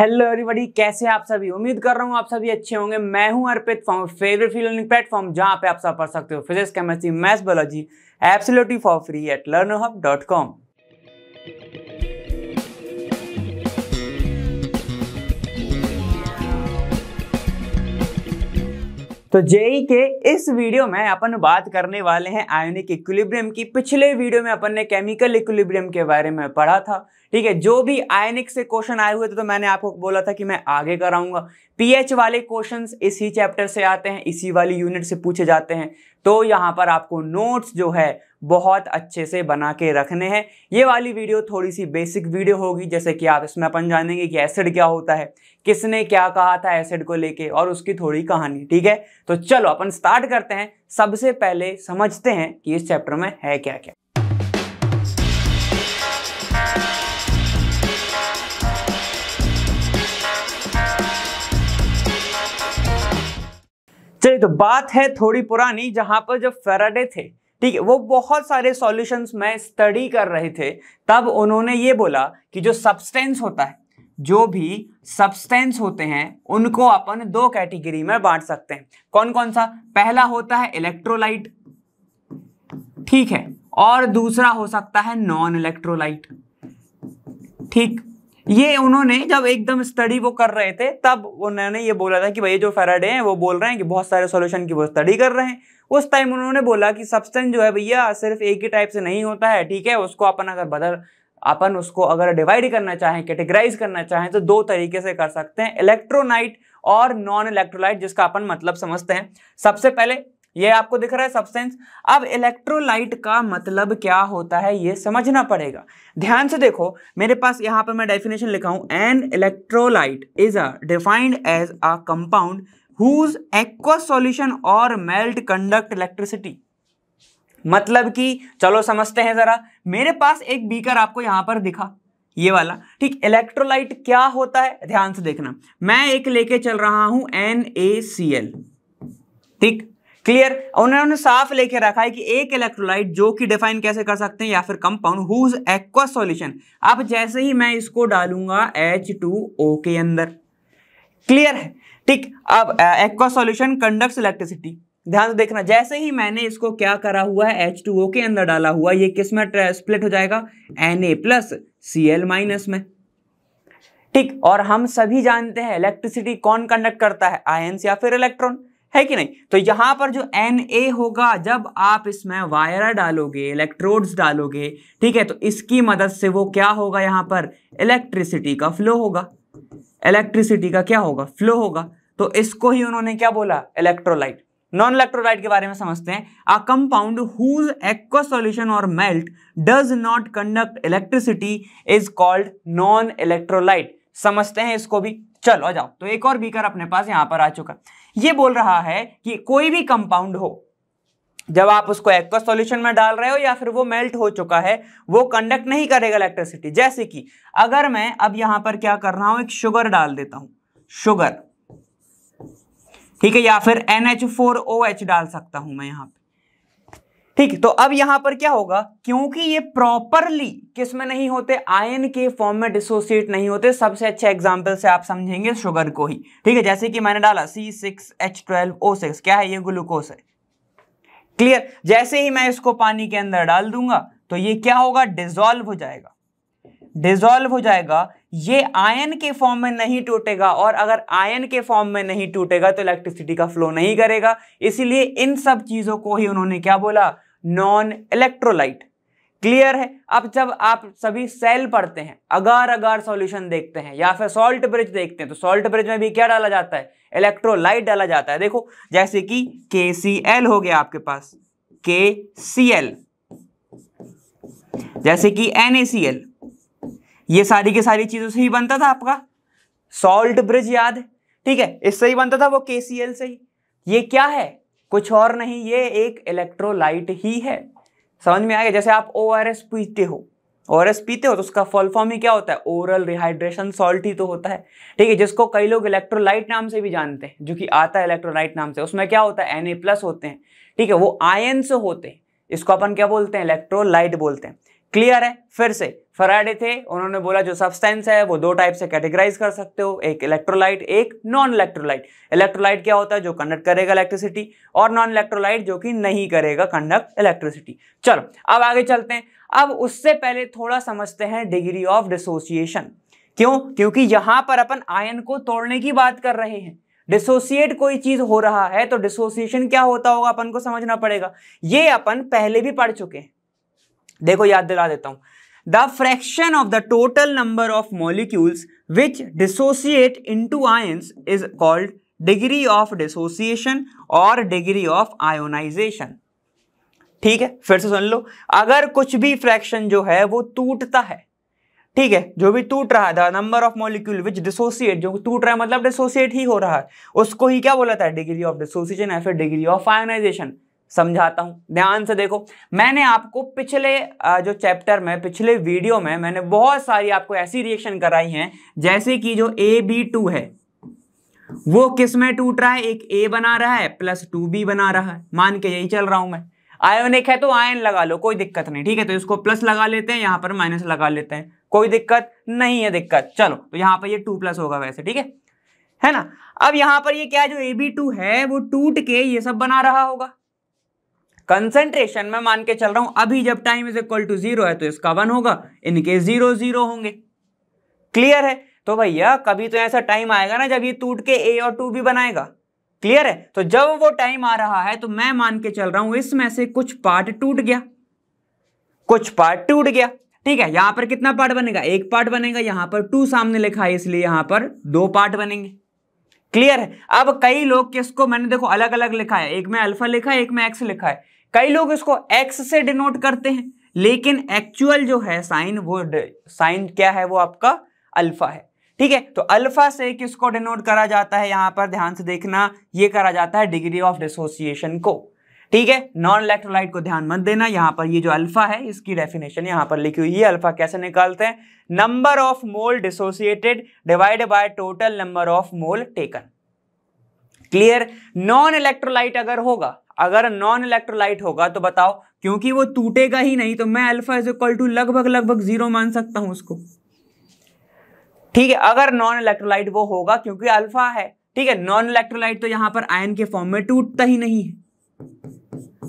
hello everybody कैसे आप सभी उम्मीद कर रहा हूँ आप सभी अच्छे होंगे मैं हूँ Arpit from favourite feel learning platform जहाँ पे आप सब पढ़ सकते हो physics chemistry maths biology absolutely for free at learn hub dot com तो जेई के इस वीडियो में अपन बात करने वाले हैं आयोनिक इक्विलिब्रियम की पिछले वीडियो में अपन ने केमिकल इक्विलिब्रियम के बारे में पढ़ा था ठीक है जो भी आयनिक से क्वेश्चन आए हुए थे तो मैंने आपको बोला था कि मैं आगे कराऊंगा पीएच वाले क्वेश्चन इसी चैप्टर से आते हैं इसी वाली यूनिट से पूछे जाते हैं तो यहाँ पर आपको नोट्स जो है बहुत अच्छे से बना के रखने हैं ये वाली वीडियो थोड़ी सी बेसिक वीडियो होगी जैसे कि आप इसमें अपन जानेंगे कि एसिड क्या होता है किसने क्या कहा था एसिड को लेके और उसकी थोड़ी कहानी ठीक है तो चलो अपन स्टार्ट करते हैं सबसे पहले समझते हैं कि इस चैप्टर में है क्या क्या चलिए तो बात है थोड़ी पुरानी जहां पर जब फेराडे थे ठीक है वो बहुत सारे सॉल्यूशंस में स्टडी कर रहे थे तब उन्होंने ये बोला कि जो सब्सटेंस होता है जो भी सब्सटेंस होते हैं उनको अपन दो कैटेगरी में बांट सकते हैं कौन कौन सा पहला होता है इलेक्ट्रोलाइट ठीक है और दूसरा हो सकता है नॉन इलेक्ट्रोलाइट ठीक ये उन्होंने जब एकदम स्टडी वो कर रहे थे तब उन्होंने ये बोला था कि भाई जो फेराडे हैं वो बोल रहे हैं कि बहुत सारे सॉल्यूशन की वो स्टडी कर रहे हैं उस टाइम उन्होंने बोला कि सब्सटेंस जो है भैया सिर्फ एक ही टाइप से नहीं होता है ठीक है उसको अपन अगर बदल अपन उसको अगर डिवाइड करना चाहें कैटेगराइज करना चाहें तो दो तरीके से कर सकते हैं इलेक्ट्रोनाइट और नॉन इलेक्ट्रोलाइट जिसका अपन मतलब समझते हैं सबसे पहले ये आपको दिख रहा है सब्सटेंस अब इलेक्ट्रोलाइट का मतलब क्या होता है ये समझना पड़ेगा ध्यान से देखो मेरे पास यहाँ पर मैं डेफिनेशन लिखा हूँ an electrolyte is a defined as a compound whose aqua solution और मेल्ट कंडक्ट इलेक्ट्रिसिटी मतलब कि चलो समझते हैं जरा मेरे पास एक बीकर आपको यहां पर दिखा ये वाला ठीक इलेक्ट्रोलाइट क्या होता है ध्यान से देखना मैं एक लेके चल रहा हूं एन ए सी एल ठीक क्लियर उन्होंने साफ लेके रखा है कि एक इलेक्ट्रोलाइट जो कि डिफाइन कैसे कर सकते हैं या फिर कंपाउंड हुज एक्वा सॉल्यूशन अब जैसे ही मैं इसको डालूंगा एच टू ओ के अंदर क्लियर है ठीक अब एक्वा सॉल्यूशन कंडक्ट इलेक्ट्रिसिटी ध्यान से देखना जैसे ही मैंने इसको क्या करा हुआ है एच टू ओ के अंदर डाला हुआ ये किस में स्प्लिट हो जाएगा N A plus C L minus में ठीक और हम सभी जानते हैं इलेक्ट्रिसिटी कौन कंडक्ट करता है आयंस या फिर इलेक्ट्रॉन है कि नहीं तो यहां पर जो एन ए होगा जब आप इसमें वायर डालोगे इलेक्ट्रोड्स डालोगे ठीक है तो इसकी मदद से वो क्या होगा यहां पर इलेक्ट्रिसिटी का फ्लो होगा इलेक्ट्रिसिटी का क्या होगा फ्लो होगा तो इसको ही उन्होंने क्या बोला इलेक्ट्रोलाइट नॉन इलेक्ट्रोलाइट के बारे में समझते हैं a compound whose aqua solution और melt does not conduct electricity is called non electrolyte समझते हैं इसको भी चलो जाओ तो एक और बीकर अपने पास यहां पर आ चुका ये बोल रहा है कि कोई भी कंपाउंड हो जब आप उसको एक्वा सॉल्यूशन में डाल रहे हो या फिर वो मेल्ट हो चुका है वो कंडक्ट नहीं करेगा इलेक्ट्रिसिटी जैसे कि अगर मैं अब यहां पर क्या कर रहा हूं एक शुगर डाल देता हूं शुगर ठीक है या फिर N H four O H डाल सकता हूं मैं यहां पे ठीक तो अब यहां पर क्या होगा क्योंकि ये प्रॉपरली किस में नहीं होते आयन के फॉर्म में डिसोसिएट नहीं होते सबसे अच्छे एग्जाम्पल से आप समझेंगे शुगर को ही ठीक है जैसे कि मैंने डाला C six H twelve O six क्या है ये ग्लूकोस है क्लियर जैसे ही मैं इसको पानी के अंदर डाल दूंगा तो ये क्या होगा डिजोल्व हो जाएगा डिजोल्व हो जाएगा ये आयन के फॉर्म में नहीं टूटेगा और अगर आयन के फॉर्म में नहीं टूटेगा तो इलेक्ट्रिसिटी का फ्लो नहीं करेगा इसीलिए इन सब चीज़ों को ही उन्होंने क्या बोला नॉन इलेक्ट्रोलाइट क्लियर है अब जब आप सभी सेल पढ़ते हैं अगार अगार सॉल्यूशन देखते हैं या फिर सॉल्ट ब्रिज देखते हैं तो सॉल्ट ब्रिज में भी क्या डाला जाता है इलेक्ट्रोलाइट डाला जाता है देखो जैसे कि के सी एल हो गया आपके पास के सी एल जैसे कि एन ए सी एल ये सारी की सारी चीजों से ही बनता था आपका सॉल्ट ब्रिज याद है ठीक है इससे ही बनता था वो के सी एल से ही ये क्या है कुछ और नहीं ये एक इलेक्ट्रोलाइट ही है समझ में आएगा जैसे आप ओ पीते हो ओ पीते हो तो उसका फॉल फॉर्म ही क्या होता है ओरल रिहाइड्रेशन सॉल्ट ही तो होता है ठीक है जिसको कई लोग इलेक्ट्रोलाइट नाम से भी जानते हैं जो कि आता है इलेक्ट्रोलाइट नाम से उसमें क्या होता है एन होते हैं ठीक है वो आयन से होते हैं इसको अपन क्या बोलते हैं इलेक्ट्रोलाइट बोलते हैं क्लियर है फिर से फराडे थे उन्होंने बोला जो सब्सटेंस है वो दो टाइप से कैटेगराइज कर सकते हो एक इलेक्ट्रोलाइट एक नॉन इलेक्ट्रोलाइट इलेक्ट्रोलाइट क्या होता है जो कंडक्ट करेगा इलेक्ट्रिसिटी और नॉन इलेक्ट्रोलाइट जो कि नहीं करेगा कंडक्ट इलेक्ट्रिसिटी चलो अब आगे चलते हैं अब उससे पहले थोड़ा समझते हैं डिग्री ऑफ डिसोसिएशन क्यों क्योंकि यहां पर अपन आयन को तोड़ने की बात कर रहे हैं डिसोसिएट कोई चीज हो रहा है तो डिसोसिएशन क्या होता होगा अपन को समझना पड़ेगा ये अपन पहले भी पढ़ चुके हैं देखो याद दिला देता हूं the fraction of the total number of molecules which dissociate in ions is called degree of dissociation और डिग्री ऑफ आयोनाइजेशन ठीक है फिर से सुन लो अगर कुछ भी फ्रैक्शन जो है वो टूटता है ठीक है जो भी टूट रहा है number of molecule which dissociate जो टूट रहा है मतलब डिसोसिएट ही हो रहा है उसको ही क्या बोला था डिग्री ऑफ डिसोसिएशन या फिर डिग्री ऑफ आयोनाइजेशन समझाता हूं ध्यान से देखो मैंने आपको पिछले जो चैप्टर में पिछले वीडियो में मैंने बहुत सारी आपको ऐसी रिएक्शन कराई हैं जैसे कि जो ए बी टू है वो किस में टूट रहा है एक ए बना रहा है प्लस टू बी बना रहा है मान के यही चल रहा हूं मैं एक है तो आयन लगा लो कोई दिक्कत नहीं ठीक है तो इसको प्लस लगा लेते हैं यहां पर माइनस लगा लेते हैं कोई दिक्कत नहीं है दिक्कत चलो तो यहाँ पर ये टू प्लस होगा वैसे ठीक है है ना अब यहाँ पर ये क्या जो ए बी टू है वो टूट के ये सब बना रहा होगा कंसेंट्रेशन में मान के चल रहा हूं अभी जब time is equal to zero है तो इसका वन होगा इनके जीरो जीरो होंगे क्लियर है तो भैया कभी तो ऐसा टाइम आएगा ना जब ये टूट के ए और टू भी बनाएगा क्लियर है तो जब वो टाइम आ रहा है तो मैं मान के चल रहा हूं इसमें से कुछ पार्ट टूट गया कुछ पार्ट टूट गया ठीक है यहां पर कितना पार्ट बनेगा एक पार्ट बनेगा यहां पर टू सामने लिखा है इसलिए यहां पर दो पार्ट बनेंगे क्लियर है अब कई लोग किसको मैंने देखो अलग अलग लिखा है एक में अल्फा लिखा है एक में एक्स लिखा है कई लोग इसको एक्स से डिनोट करते हैं लेकिन एक्चुअल जो है साइन वो साइन क्या है वो आपका अल्फा है ठीक है तो अल्फा से किसको डिनोट करा जाता है यहां पर ध्यान से देखना ये करा जाता है डिग्री ऑफ डिसोसिएशन को ठीक है नॉन इलेक्ट्रोलाइट को ध्यान मत देना यहां पर ये जो अल्फा है इसकी डेफिनेशन यहां पर लिखी हुई है अल्फा कैसे निकालते हैं number of mole dissociated divide by total number of mole taken clear non electrolyte अगर होगा अगर नॉन इलेक्ट्रोलाइट होगा तो बताओ क्योंकि वो टूटेगा ही नहीं तो मैं अल्फा इज इक्वल टू लगभग लगभग जीरो मान सकता हूं उसको ठीक है अगर नॉन इलेक्ट्रोलाइट वो होगा क्योंकि अल्फा है ठीक है नॉन इलेक्ट्रोलाइट तो यहां पर आयन के फॉर्म में टूटता ही नहीं है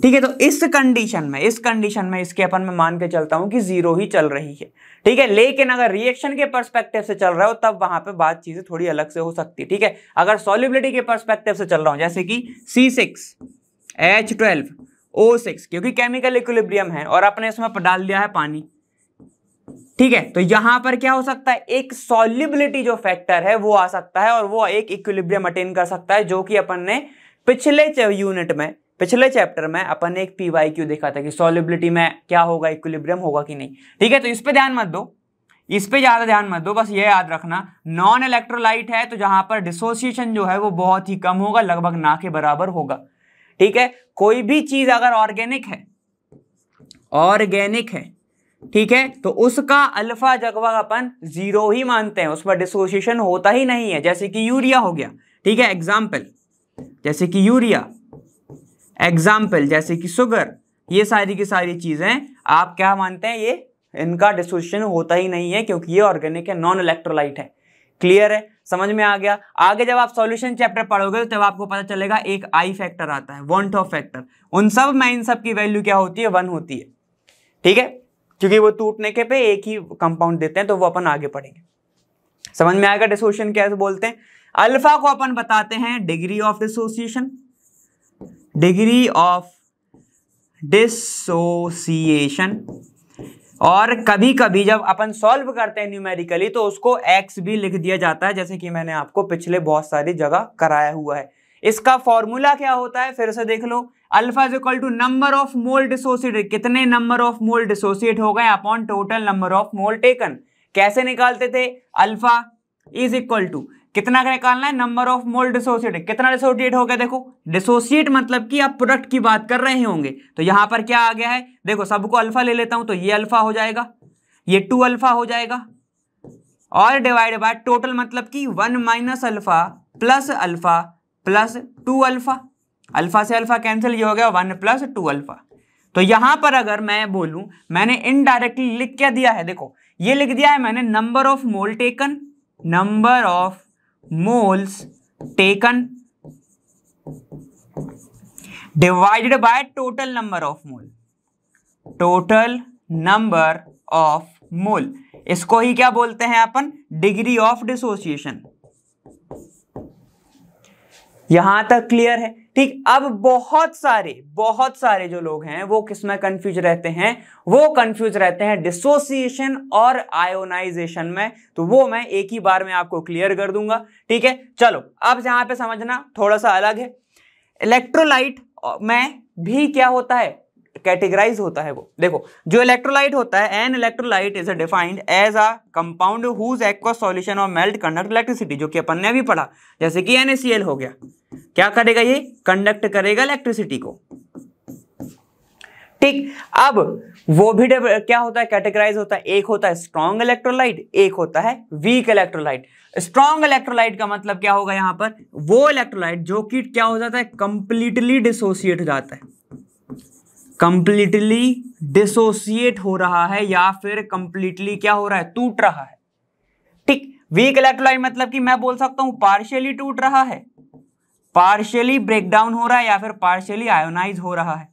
ठीक है तो इस कंडीशन में इस कंडीशन में इसके अपन में मान के चलता हूं कि जीरो ही चल रही है ठीक है लेकिन अगर रिएक्शन के परस्पेक्टिव से चल रहा हो तब वहां पे बात चीजें थोड़ी अलग से हो सकती है ठीक है अगर सॉल्युबिलिटी के परस्पेक्टिव से चल रहा हूं जैसे कि C six H twelve O six क्योंकि केमिकल इक्विलिब्रियम है और आपने इसमें डाल दिया है पानी ठीक है तो यहां पर क्या हो सकता है एक सॉल्युबिलिटी जो फैक्टर है वो आ सकता है और वो एक इक्विलिब्रियम अटेन कर सकता है जो कि अपन ने पिछले यूनिट में पिछले चैप्टर में अपन ने एक पीवाई क्यू देखा था कि सॉल्युबिलिटी में क्या होगा इक्विलिब्रियम होगा कि नहीं ठीक है तो इस पर ध्यान मत दो इस पे ज़्यादा ध्यान मत दो बस ये याद रखना नॉन इलेक्ट्रोलाइट है तो जहां पर डिसोसिएशन जो है वो बहुत ही कम होगा लगभग ना के बराबर होगा ठीक है कोई भी चीज अगर ऑर्गेनिक है ऑर्गेनिक है ठीक है तो उसका अल्फा जगवा अपन जीरो ही मानते हैं उस पर डिसोसिएशन होता ही नहीं है जैसे कि यूरिया हो गया ठीक है एग्जाम्पल जैसे कि यूरिया एग्जाम्पल जैसे कि सुगर ये सारी की सारी चीज़ें आप क्या मानते हैं ये इनका डिसोसिएशन होता ही नहीं है क्योंकि ये ऑर्गेनिक है नॉन इलेक्ट्रोलाइट है क्लियर है समझ में आ गया आगे जब आप सॉल्यूशन चैप्टर पढ़ोगे तो तब आपको पता चलेगा एक आई फैक्टर आता है वन टॉप फैक्टर उन सब में इन सब की वैल्यू क्या होती है वन होती है ठीक है क्योंकि वो टूटने के पे एक ही कंपाउंड देते हैं तो वो अपन आगे पढ़ेंगे समझ में आएगा डिसोसिएशन क्या बोलते हैं अल्फा को अपन बताते हैं degree of dissociation degree of dissociation और कभी कभी जब अपन सॉल्व करते हैं न्यूमेरिकली तो उसको एक्स भी लिख दिया जाता है जैसे कि मैंने आपको पिछले बहुत सारी जगह कराया हुआ है इसका फॉर्मूला क्या होता है फिर से देख लो alpha is equal to number of mole dissociate कितने नंबर ऑफ मोल डिसोसिएट हो गए upon total number of mole taken कैसे निकालते थे अल्फा इज इक्वल टू कितना निकालना है नंबर ऑफ मोल डिसोसिएट कितना डिसोसिएट हो गया देखो डिसोसिएट मतलब कि आप प्रोडक्ट की बात कर रहे होंगे तो यहां पर क्या आ गया है देखो सबको अल्फा ले लेता हूं तो ये अल्फा हो जाएगा ये टू अल्फा हो जाएगा और डिवाइड बाय टोटल मतलब कि one minus alpha plus alpha plus two alpha alpha से अल्फा कैंसिल ये हो गया वन प्लस टू अल्फा तो यहां पर अगर मैं बोलूं मैंने इनडायरेक्टली लिख क्या दिया है देखो ये लिख दिया है मैंने number of mole taken number of moles taken divided by total number of mole total number of mole इसको ही क्या बोलते हैं अपन डिग्री ऑफ डिसोसिएशन यहां तक क्लियर है ठीक अब बहुत सारे बहुत सारे जो लोग हैं वो किसमें कंफ्यूज रहते हैं वो कंफ्यूज रहते हैं डिसोसिएशन और आयोनाइजेशन में तो वो मैं एक ही बार में आपको क्लियर कर दूंगा ठीक है चलो अब यहां पे समझना थोड़ा सा अलग है इलेक्ट्रोलाइट में भी क्या होता है कैटेगराइज होता है वो देखो जो इलेक्ट्रोलाइट होता है an electrolyte is defined as a compound whose aqua solution और मेल्ट कंडक्ट इलेक्ट्रिसिटी जो कि अपन ने अभी पढ़ा जैसे कि एनएसीएल हो गया क्या करेगा ये कंडक्ट करेगा इलेक्ट्रिसिटी को ठीक अब वो भी क्या होता है कैटेगराइज होता है एक होता है स्ट्रॉन्ग इलेक्ट्रोलाइट एक होता है वीक इलेक्ट्रोलाइट स्ट्रॉन्ग इलेक्ट्रोलाइट का मतलब क्या होगा यहां पर वो इलेक्ट्रोलाइट जो कि क्या हो जाता है कंप्लीटली डिसोसिएट हो जाता है कंप्लीटली डिसोसिएट हो रहा है या फिर कंप्लीटली क्या हो रहा है टूट रहा है ठीक वीक इलेक्ट्रोलाइट मतलब कि मैं बोल सकता हूं पार्शियली टूट रहा है पार्शियली ब्रेकडाउन हो रहा है या फिर पार्शियली आयोनाइज हो रहा है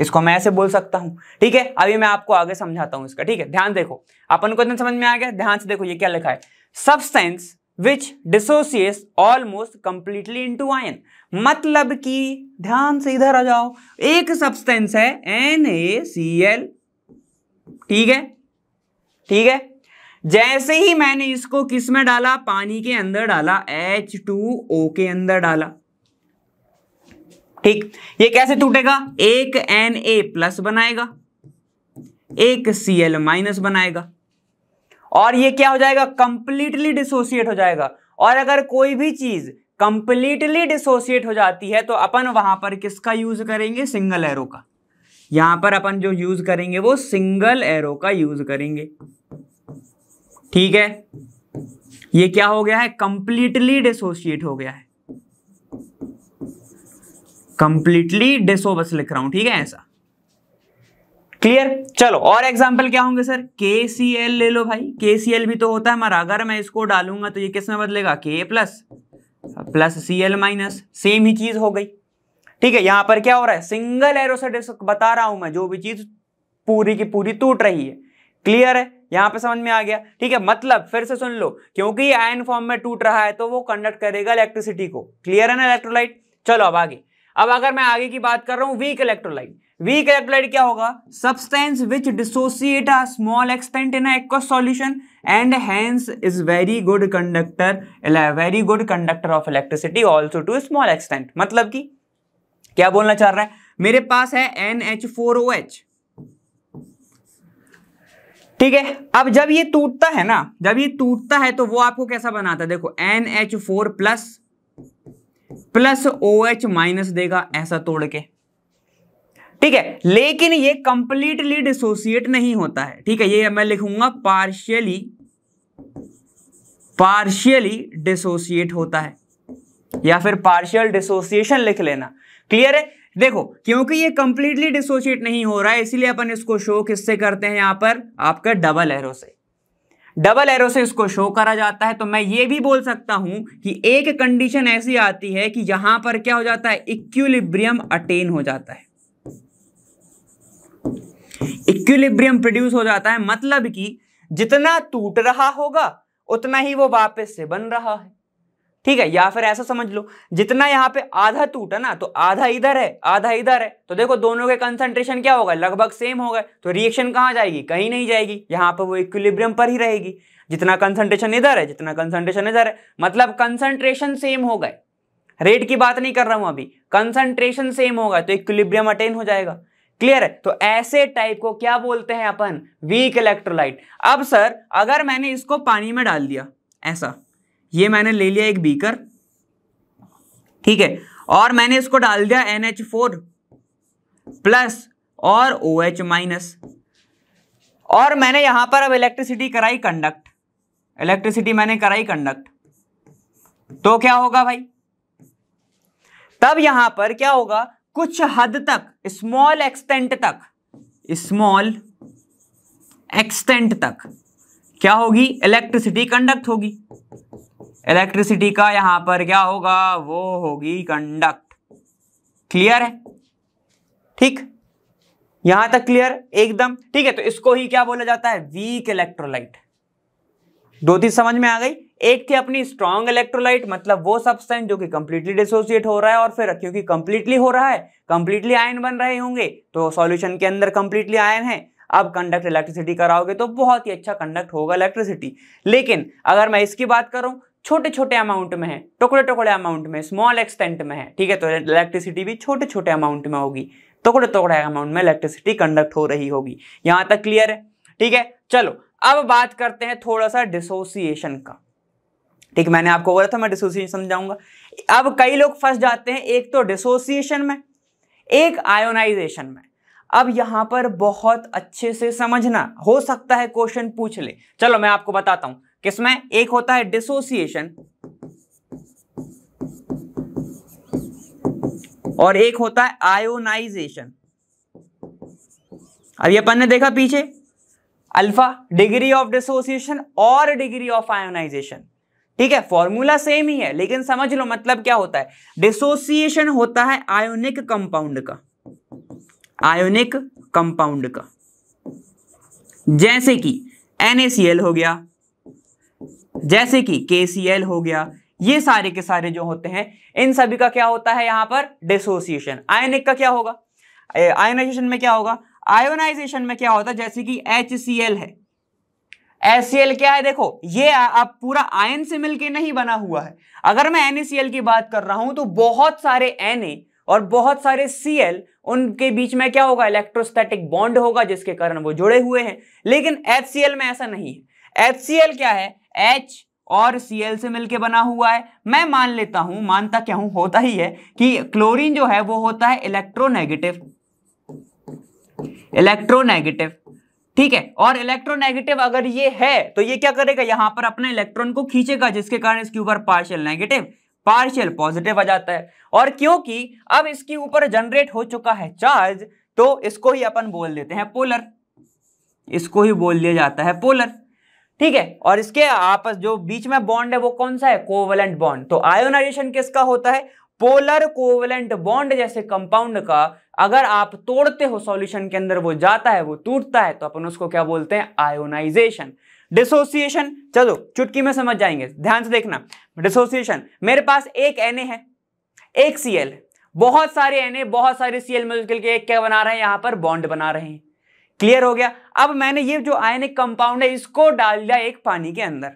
इसको मैं ऐसे बोल सकता हूं ठीक है अभी मैं आपको आगे समझाता हूं इसका ठीक है ध्यान देखो अपन को इतना समझ में आ गया ध्यान से देखो ये क्या लिखा है substance which dissociates almost completely to ion मतलब कि ध्यान से इधर आ जाओ एक सब्सटेंस है एन ए सी एल ठीक है ठीक है जैसे ही मैंने इसको किस में डाला पानी के अंदर डाला एच टू ओ के अंदर डाला ठीक ये कैसे टूटेगा एक एन ए प्लस बनाएगा एक सी एल माइनस बनाएगा और ये क्या हो जाएगा कंप्लीटली डिसोसिएट हो जाएगा और अगर कोई भी चीज कंप्लीटली डिसोसिएट हो जाती है तो अपन वहां पर किसका यूज करेंगे सिंगल एरो का यहां पर अपन जो यूज करेंगे वो सिंगल एरो का यूज करेंगे ठीक है ये क्या हो गया है कंप्लीटली डिसोसिएट हो गया है कंप्लीटली डिसोबस लिख रहा हूं ठीक है ऐसा क्लियर चलो और एग्जाम्पल क्या होंगे सर के सी एल ले लो भाई के सी एल भी तो होता है हमारा अगर मैं इसको डालूंगा तो ये किस में बदलेगा K plus plus C L minus same ही चीज हो गई ठीक है यहां पर क्या हो रहा है सिंगल एरो से बता रहा हूं मैं जो भी चीज पूरी की पूरी टूट रही है क्लियर है यहां पे समझ में आ गया ठीक है मतलब फिर से सुन लो क्योंकि आयन फॉर्म में टूट रहा है तो वो कंडक्ट करेगा इलेक्ट्रिसिटी को क्लियर है ना इलेक्ट्रोलाइट चलो अब आगे अब अगर मैं आगे की बात कर रहा हूं वीक इलेक्ट्रोलाइट वी कैलकुलेट क्या होगा substance which dissociate a small extent in aqua solution and hence is very good conductor very good conductor of electricity also to small extent मतलब कि क्या बोलना चाह रहा है मेरे पास है N H four O H ठीक है अब जब ये टूटता है ना जब ये टूटता है तो वो आपको कैसा बनाता है देखो N H four plus plus O H minus देगा ऐसा तोड़ के ठीक है लेकिन ये कंप्लीटली डिसोसिएट नहीं होता है ठीक है ये मैं लिखूंगा पार्शियली पार्शियली डिसोसिएट होता है या फिर पार्शियल डिसोसिएशन लिख लेना क्लियर है देखो क्योंकि ये कंप्लीटली डिसोसिएट नहीं हो रहा है इसीलिए अपन इसको शो किससे करते हैं यहां पर आपका डबल एरो से डबल एरो से इसको शो करा जाता है तो मैं ये भी बोल सकता हूं कि एक कंडीशन ऐसी आती है कि यहां पर क्या हो जाता है इक्विलिब्रियम अटेन हो जाता है इक्विलिब्रियम प्रोड्यूस हो जाता है मतलब कि जितना टूट रहा होगा उतना ही वो वापस से बन रहा है ठीक है या फिर ऐसा समझ लो जितना यहाँ पे आधा टूटा ना तो आधा इधर है आधा इधर है तो देखो दोनों के कंसंट्रेशन क्या होगा लगभग सेम होगा तो रिएक्शन कहाँ जाएगी कहीं नहीं जाएगी यहाँ पर वो इक्विलिब्रियम पर ही रहेगी जितना कंसंट्रेशन इधर है जितना कंसंट्रेशन इधर है मतलब कंसंट्रेशन सेम हो गए रेट की बात नहीं कर रहा हूं अभी कंसंट्रेशन सेम होगा तो इक्विलिब्रियम अटेन हो जाएगा क्लियर है तो ऐसे टाइप को क्या बोलते हैं अपन वीक इलेक्ट्रोलाइट अब सर अगर मैंने इसको पानी में डाल दिया ऐसा ये मैंने ले लिया एक बीकर ठीक है और मैंने इसको डाल दिया एन एच फोर प्लस और ओ एच माइनस और मैंने यहां पर अब इलेक्ट्रिसिटी कराई कंडक्ट इलेक्ट्रिसिटी मैंने कराई कंडक्ट तो क्या होगा भाई तब यहां पर क्या होगा कुछ हद तक स्मॉल एक्सटेंट तक स्मॉल एक्सटेंट तक क्या होगी इलेक्ट्रिसिटी कंडक्ट होगी इलेक्ट्रिसिटी का यहां पर क्या होगा वो होगी कंडक्ट क्लियर है ठीक यहां तक क्लियर एकदम ठीक है तो इसको ही क्या बोला जाता है वीक इलेक्ट्रोलाइट दो तीन समझ में आ गई एक थी अपनी स्ट्रॉन्ग इलेक्ट्रोलाइट मतलब वो सब्सटेंस जो कि कंप्लीटली डिसोसिएट हो रहा है और फिर क्योंकि कंप्लीटली हो रहा है कंप्लीटली आयन बन रहे होंगे तो सॉल्यूशन के अंदर कंप्लीटली आयन है अब कंडक्ट इलेक्ट्रिसिटी कराओगे तो बहुत ही अच्छा कंडक्ट होगा इलेक्ट्रिसिटी लेकिन अगर मैं इसकी बात करूं छोटे छोटे अमाउंट में है टुकड़े टुकड़े अमाउंट में स्मॉल एक्सटेंट में है ठीक है तो इलेक्ट्रिसिटी भी छोटे छोटे अमाउंट में होगी टुकड़े टुकड़े अमाउंट में इलेक्ट्रिसिटी कंडक्ट हो रही होगी यहां तक क्लियर है ठीक है चलो अब बात करते हैं थोड़ा सा डिसोसिएशन का ठीक मैंने आपको बोला था मैं डिसोसिएशन समझाऊंगा अब कई लोग फंस जाते हैं एक तो डिसोसिएशन में एक आयोनाइजेशन में अब यहां पर बहुत अच्छे से समझना हो सकता है क्वेश्चन पूछ ले चलो मैं आपको बताता हूं किसमें एक होता है डिसोसिएशन और एक होता है आयोनाइजेशन अब ये अपन ने देखा पीछे अल्फा डिग्री ऑफ डिसोसिएशन और डिग्री ऑफ आयोनाइजेशन ठीक है फॉर्मूला सेम ही है लेकिन समझ लो मतलब क्या होता है डिसोसिएशन होता है आयोनिक कंपाउंड का आयोनिक कंपाउंड का जैसे कि NaCl हो गया जैसे कि KCl हो गया ये सारे के सारे जो होते हैं इन सभी का क्या होता है यहां पर डिसोसिएशन आयोनिक का क्या होगा आयोनाइजेशन में क्या होगा आयोनाइजेशन में क्या होता है जैसे कि HCl है एसीएल क्या है देखो ये अब पूरा आयन से मिलके नहीं बना हुआ है अगर मैं एनएसीएल की बात कर रहा हूं तो बहुत सारे एनए और बहुत सारे सीएल उनके बीच में क्या होगा इलेक्ट्रोस्टैटिक बॉन्ड होगा जिसके कारण वो जुड़े हुए हैं लेकिन एचसीएल में ऐसा नहीं है एचसीएल क्या है एच और Cl से मिलके बना हुआ है मैं मान लेता हूं मानता क्या हूं होता ही है कि क्लोरीन जो है वो होता है इलेक्ट्रोनेगेटिव इलेक्ट्रोनेगेटिव ठीक है और इलेक्ट्रोनेगेटिव अगर ये है तो ये क्या करेगा यहां पर अपने इलेक्ट्रॉन को खींचेगा जिसके कारण इसके ऊपर पार्शियल नेगेटिव पार्शियल पॉजिटिव आ जाता है और क्योंकि अब इसके ऊपर जनरेट हो चुका है चार्ज तो इसको ही अपन बोल देते हैं पोलर इसको ही बोल दिया जाता है पोलर ठीक है और इसके आपस जो बीच में बॉन्ड है वो कौन सा है कोवलेंट बॉन्ड तो आयोनाइजेशन किसका होता है पोलर कोवलेंट बॉन्ड जैसे कंपाउंड का अगर आप तोड़ते हो सॉल्यूशन के अंदर वो जाता है वो टूटता है तो अपन उसको क्या बोलते हैं आयोनाइजेशन डिसोसिएशन चलो चुटकी में समझ जाएंगे ध्यान से देखना डिसोसिएशन मेरे पास एक एन है एक सी बहुत सारे एन बहुत सारे सी एल मिलकर के एक क्या बना रहे हैं यहां पर बॉन्ड बना रहे हैं क्लियर हो गया अब मैंने ये जो आयनिक कंपाउंड है इसको डाल दिया एक पानी के अंदर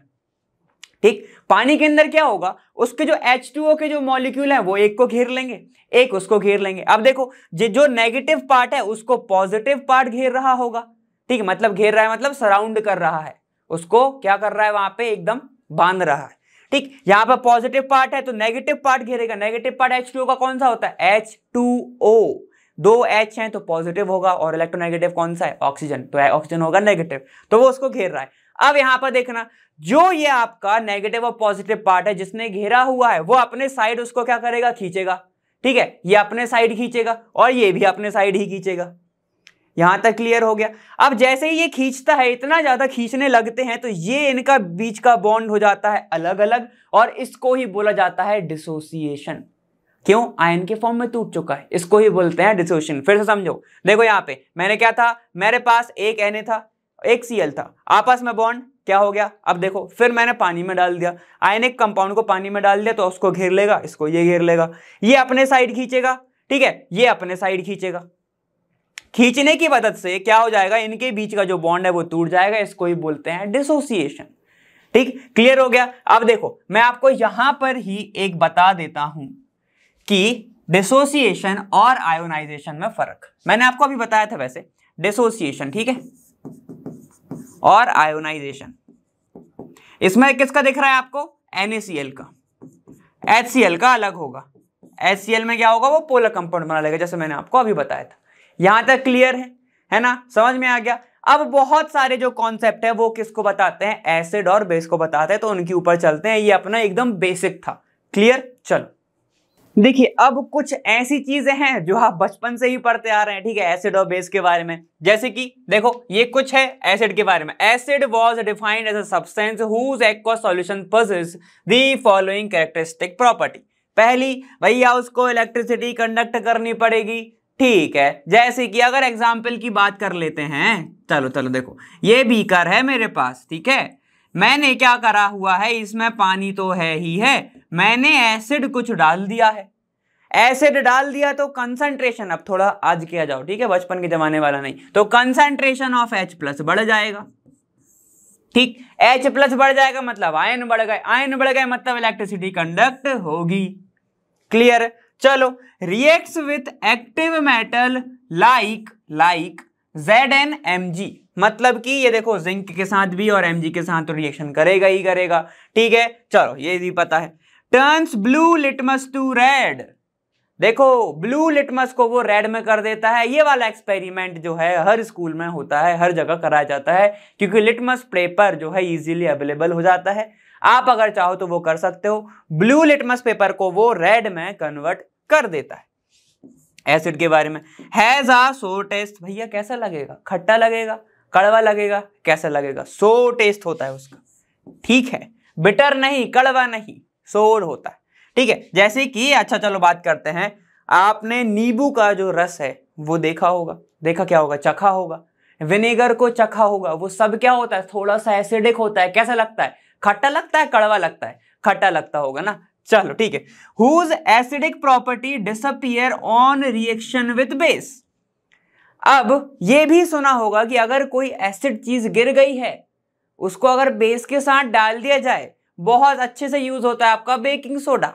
ठीक पानी के अंदर क्या होगा उसके जो एच के जो मॉलिक्यूल हैं वो एक को घेर लेंगे एक उसको घेर लेंगे अब देखो जो नेगेटिव पार्ट है उसको पॉजिटिव पार्ट घेर रहा होगा ठीक है मतलब घेर रहा है मतलब सराउंड कर रहा है उसको क्या कर रहा है वहां पे एकदम बांध रहा है ठीक यहां पर पॉजिटिव पार्ट है तो नेगेटिव पार्ट घेरेगा नेगेटिव पार्ट एच का कौन सा होता है एच दो एच है तो पॉजिटिव होगा और इलेक्ट्रोनेगेटिव कौन सा है ऑक्सीजन तो ऑक्सीजन होगा नेगेटिव तो वो उसको घेर रहा है अब यहां पर देखना जो ये आपका नेगेटिव और पॉजिटिव पार्ट है जिसने घेरा हुआ है वो अपने साइड उसको क्या करेगा खींचेगा ठीक है ये अपने साइड खींचेगा और ये भी अपने साइड ही खींचेगा यहां तक क्लियर हो गया अब जैसे ही ये खींचता है इतना ज्यादा खींचने लगते हैं तो ये इनका बीच का बॉन्ड हो जाता है अलग अलग और इसको ही बोला जाता है डिसोसिएशन क्यों आयन के फॉर्म में टूट चुका है इसको ही बोलते हैं डिसोसिएशन फिर से समझो देखो यहां पे मैंने क्या था मेरे पास एक एन था एक सी था आपस में बॉन्ड क्या हो गया अब देखो फिर मैंने पानी में डाल दिया आयनिक कंपाउंड को पानी में डाल दिया तो उसको घेर लेगा इसको ये घेर लेगा ये अपने साइड खींचेगा ठीक है ये अपने साइड खींचेगा खींचने की मदद से क्या हो जाएगा इनके बीच का जो बॉन्ड है वो टूट जाएगा इसको ही बोलते हैं डिसोसिएशन ठीक क्लियर हो गया अब देखो मैं आपको यहां पर ही एक बता देता हूं कि डिसोसिएशन और आयोनाइजेशन में फर्क मैंने आपको अभी बताया था वैसे डिसोसिएशन ठीक है और आयोनाइजेशन इसमें किसका दिख रहा है आपको NaCl का HCl का अलग होगा HCl में क्या होगा वो पोलर कंपाउंड बना लेगा जैसे मैंने आपको अभी बताया था यहां तक क्लियर है है ना समझ में आ गया अब बहुत सारे जो कॉन्सेप्ट है वो किसको बताते हैं एसिड और बेस को बताते हैं तो उनके ऊपर चलते हैं ये अपना एकदम बेसिक था क्लियर चलो देखिए अब कुछ ऐसी चीजें हैं जो आप बचपन से ही पढ़ते आ रहे हैं ठीक है एसिड और बेस के बारे में जैसे कि देखो ये कुछ है एसिड के बारे में acid was defined as a substance whose aqua solution possess the following characteristic property पहली भैया उसको इलेक्ट्रिसिटी कंडक्ट करनी पड़ेगी ठीक है जैसे कि अगर एग्जाम्पल की बात कर लेते हैं चलो चलो देखो ये बीकर है मेरे पास ठीक है मैंने क्या करा हुआ है इसमें पानी तो है ही है मैंने एसिड कुछ डाल दिया है एसिड डाल दिया तो कंसंट्रेशन अब थोड़ा आज किया जाओ ठीक है बचपन के जमाने वाला नहीं तो कंसंट्रेशन ऑफ एच प्लस बढ़ जाएगा ठीक एच प्लस बढ़ जाएगा मतलब आयन बढ़ गए आयन बढ़ गए मतलब इलेक्ट्रिसिटी कंडक्ट होगी क्लियर चलो react with active metal like like Z N M G मतलब कि ये देखो जिंक के साथ भी और एम जी के साथ तो रिएक्शन करेगा ही करेगा ठीक है चलो ये भी पता है turns blue litmus to red देखो ब्लू लिटमस को वो रेड में कर देता है ये वाला एक्सपेरिमेंट जो है हर स्कूल में होता है हर जगह कराया जाता है क्योंकि लिटमस पेपर जो है इजीली अवेलेबल हो जाता है आप अगर चाहो तो वो कर सकते हो ब्लू लिटमस पेपर को वो रेड में कन्वर्ट कर देता है एसिड के बारे में हैज आ सो टेस्ट भैया कैसा लगेगा खट्टा लगेगा कड़वा लगेगा कैसा लगेगा सो टेस्ट होता है उसका ठीक है बिटर नहीं कड़वा नहीं शोर होता है ठीक है जैसे कि अच्छा चलो बात करते हैं आपने नींबू का जो रस है वो देखा होगा देखा क्या होगा चखा होगा विनेगर को चखा होगा वो सब क्या होता है थोड़ा सा एसिडिक होता है कैसा लगता है खट्टा लगता है कड़वा लगता है खट्टा लगता होगा ना चलो ठीक है whose acidic property disappear on reaction with base अब ये भी सुना होगा कि अगर कोई एसिड चीज गिर गई है उसको अगर बेस के साथ डाल दिया जाए बहुत अच्छे से यूज होता है आपका बेकिंग सोडा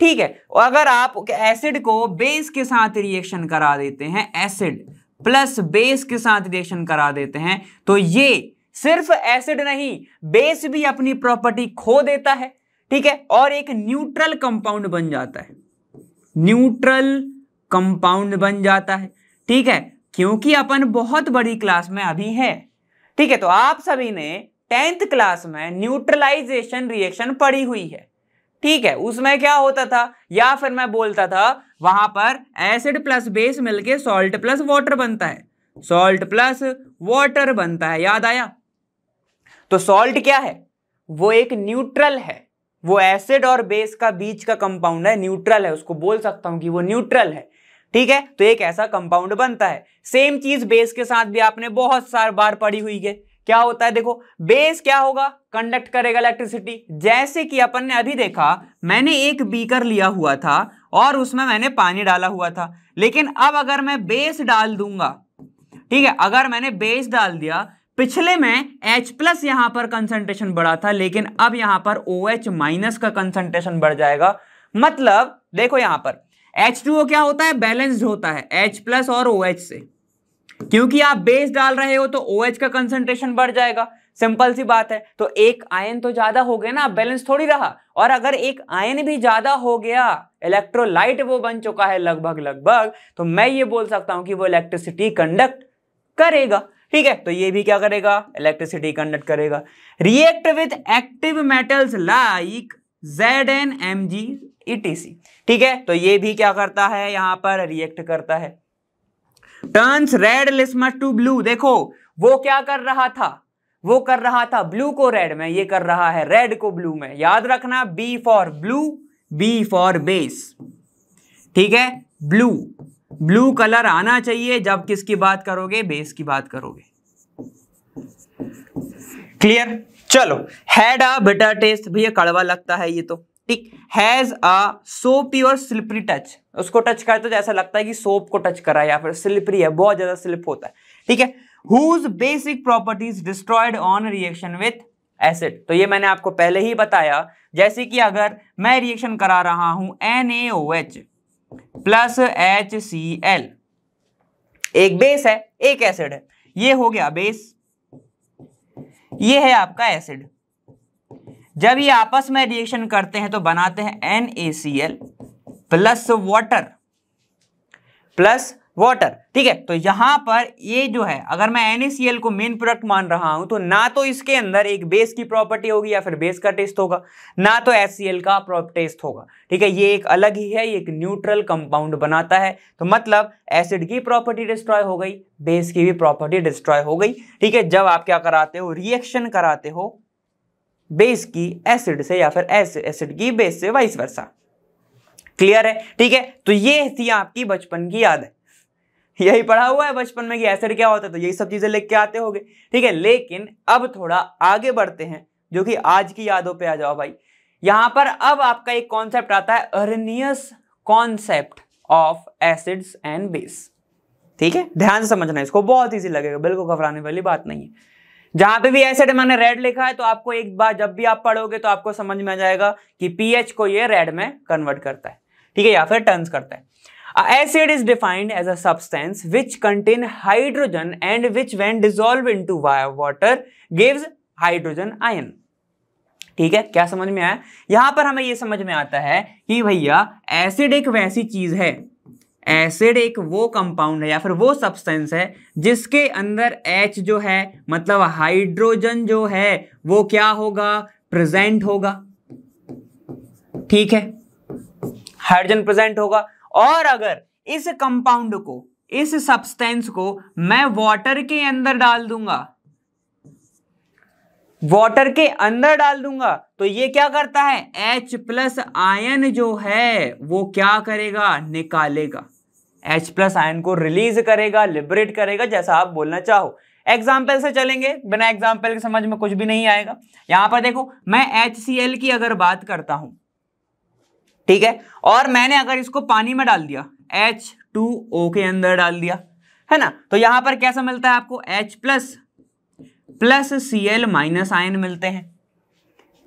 ठीक है और अगर आप एसिड को बेस के साथ रिएक्शन करा देते हैं एसिड प्लस बेस के साथ रिएक्शन करा देते हैं तो ये सिर्फ एसिड नहीं बेस भी अपनी प्रॉपर्टी खो देता है ठीक है और एक न्यूट्रल कंपाउंड बन जाता है न्यूट्रल कंपाउंड बन जाता है ठीक है क्योंकि अपन बहुत बड़ी क्लास में अभी है ठीक है तो आप सभी ने टेंथ क्लास में न्यूट्रलाइजेशन रिएक्शन पड़ी हुई है ठीक है उसमें क्या होता था या फिर मैं बोलता था वहां पर एसिड प्लस बेस मिलके सॉल्ट प्लस वाटर बनता है सॉल्ट प्लस वाटर बनता है याद आया तो सॉल्ट क्या है वो एक न्यूट्रल है वो एसिड और बेस का बीच का कंपाउंड है न्यूट्रल है उसको बोल सकता हूं कि वो न्यूट्रल है ठीक है तो एक ऐसा कंपाउंड बनता है सेम चीज बेस के साथ भी आपने बहुत सार बार पढ़ी हुई है क्या होता है देखो बेस क्या होगा कंडक्ट करेगा इलेक्ट्रिसिटी जैसे कि अपन ने अभी देखा मैंने एक बीकर लिया हुआ था और उसमें मैंने पानी डाला हुआ था लेकिन अब अगर मैं बेस डाल दूंगा ठीक है अगर मैंने बेस डाल दिया पिछले में H प्लस यहां पर कंसंट्रेशन बढ़ा था लेकिन अब यहां पर OH माइनस का कंसंट्रेशन बढ़ जाएगा मतलब देखो यहां पर H2O क्या होता है बैलेंस्ड होता है H प्लस और OH से क्योंकि आप बेस डाल रहे हो तो ओ OH का कंसेंट्रेशन बढ़ जाएगा सिंपल सी बात है तो एक आयन तो ज्यादा हो गया ना बैलेंस थोड़ी रहा और अगर एक आयन भी ज्यादा हो गया इलेक्ट्रोलाइट वो बन चुका है लगभग लगभग तो मैं ये बोल सकता हूं कि वो इलेक्ट्रिसिटी कंडक्ट करेगा ठीक है तो ये भी क्या करेगा इलेक्ट्रिसिटी कंडक्ट करेगा react with active metals like Z N ठीक है तो ये भी क्या करता है यहां पर रिएक्ट करता है turns red litmus to blue देखो वो क्या कर रहा था वो कर रहा था ब्लू को रेड में ये कर रहा है रेड को ब्लू में याद रखना B for blue B for base ठीक है ब्लू ब्लू कलर आना चाहिए जब किसकी बात करोगे बेस की बात करोगे क्लियर चलो हैड अ बिटर टेस्ट भैया कड़वा लगता है ये तो ठीक हैज अ सोपी और स्लिपरी टच उसको टच करे तो जैसा लगता है कि सोप को टच करा है या फिर स्लिपरी है बहुत ज्यादा स्लिप होता है ठीक है whose basic properties destroyed on reaction with acid तो ये मैंने आपको पहले ही बताया जैसे कि अगर मैं रिएक्शन करा रहा हूं N A O H plus H C L एक बेस है एक एसिड है ये हो गया बेस ये है आपका एसिड जब ये आपस में रिएक्शन करते हैं तो बनाते हैं N A C L plus water plus water ठीक है तो यहां पर ये जो है अगर मैं एन ए सी एल को मेन प्रोडक्ट मान रहा हूं तो ना तो इसके अंदर एक बेस की प्रॉपर्टी होगी या फिर बेस का टेस्ट होगा ना तो एस सी एल का टेस्ट होगा ठीक है ये एक अलग ही है ये एक न्यूट्रल कंपाउंड बनाता है तो मतलब एसिड की प्रॉपर्टी डिस्ट्रॉय हो गई बेस की भी प्रॉपर्टी डिस्ट्रॉय हो गई ठीक है जब आप क्या कराते हो रिएक्शन कराते हो बेस की एसिड से या फिर एसिड की बेस से वाइस वर्षा क्लियर है ठीक है तो ये थी आपकी बचपन की याद यही पढ़ा हुआ है बचपन में कि एसिड क्या होता है तो यही सब चीजें लेके आते होंगे ठीक है लेकिन अब थोड़ा आगे बढ़ते हैं जो कि आज की यादों पे आ जाओ भाई यहां पर अब आपका एक कॉन्सेप्ट आता है Arrhenius concept of acids and base ठीक है ध्यान से समझना इसको बहुत ईजी लगेगा बिल्कुल घबराने वाली बात नहीं है जहां पे भी एसिड मैंने रेड लिखा है तो आपको एक बार जब भी आप पढ़ोगे तो आपको समझ में आ जाएगा कि पीएच को ये रेड में कन्वर्ट करता है ठीक है या फिर टर्न्स करता है is defined as a substance which contain hydrogen and which when dissolve into water give hydrogen ion ठीक है क्या समझ में आया यहां पर हमें यह समझ में आता है कि भैया एसिड एक वैसी चीज है एसिड एक वो कंपाउंड है या फिर वो सब्सटेंस है जिसके अंदर एच जो है मतलब हाइड्रोजन जो है वो क्या होगा प्रेजेंट होगा ठीक है हाइड्रोजन प्रेजेंट होगा और अगर इस कंपाउंड को इस सब्सटेंस को मैं वाटर के अंदर डाल दूंगा वाटर के अंदर डाल दूंगा तो ये क्या करता है H प्लस आयन जो है वो क्या करेगा निकालेगा एच प्लस आयन को रिलीज करेगा लिबरेट करेगा जैसा आप बोलना चाहो एग्जाम्पल से चलेंगे बिना एग्जाम्पल के समझ में कुछ भी नहीं आएगा यहां पर देखो मैं एच की अगर बात करता हूं ठीक है और मैंने अगर इसको पानी में डाल दिया एच टू ओ के अंदर डाल दिया है ना तो यहां पर कैसा मिलता है आपको H plus plus C L minus ion मिलते हैं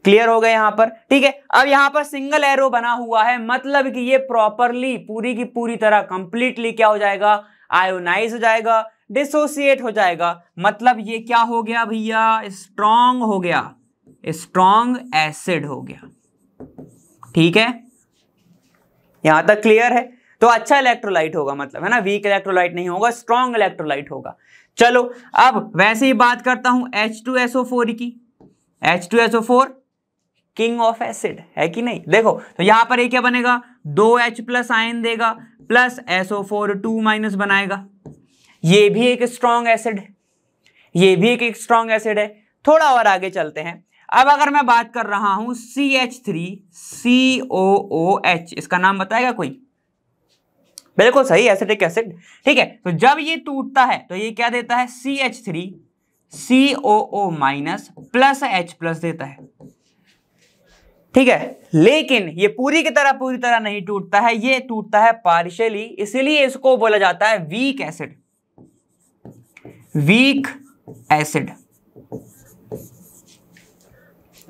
क्लियर हो गए यहां पर ठीक है अब यहां पर सिंगल एरो बना हुआ है मतलब कि ये प्रॉपरली पूरी की पूरी तरह कंप्लीटली क्या हो जाएगा आयोनाइज हो जाएगा डिसोसिएट हो जाएगा मतलब ये क्या हो गया भैया स्ट्रॉन्ग हो गया स्ट्रॉन्ग एसिड हो गया ठीक है यहां तक क्लियर है तो अच्छा इलेक्ट्रोलाइट होगा मतलब है ना वीक इलेक्ट्रोलाइट नहीं होगा स्ट्रॉन्ग इलेक्ट्रोलाइट होगा चलो अब वैसे ही बात करता हूं H2SO4 की H2SO4 किंग ऑफ एसिड है कि नहीं देखो तो यहां पर ये क्या बनेगा दो एच प्लस आयन देगा plus S O four two minus बनाएगा ये भी एक स्ट्रॉन्ग एसिड ये भी एक, एक स्ट्रॉन्ग एसिड है थोड़ा और आगे चलते हैं अब अगर मैं बात कर रहा हूं C H three C O O H इसका नाम बताएगा कोई बिल्कुल सही एसिडिक एसिड ठीक है तो जब ये टूटता है तो ये क्या देता है C H three C O O minus plus H plus देता है ठीक है लेकिन ये पूरी की तरह पूरी तरह नहीं टूटता है ये टूटता है पार्शियली इसलिए इसको बोला जाता है weak acid weak acid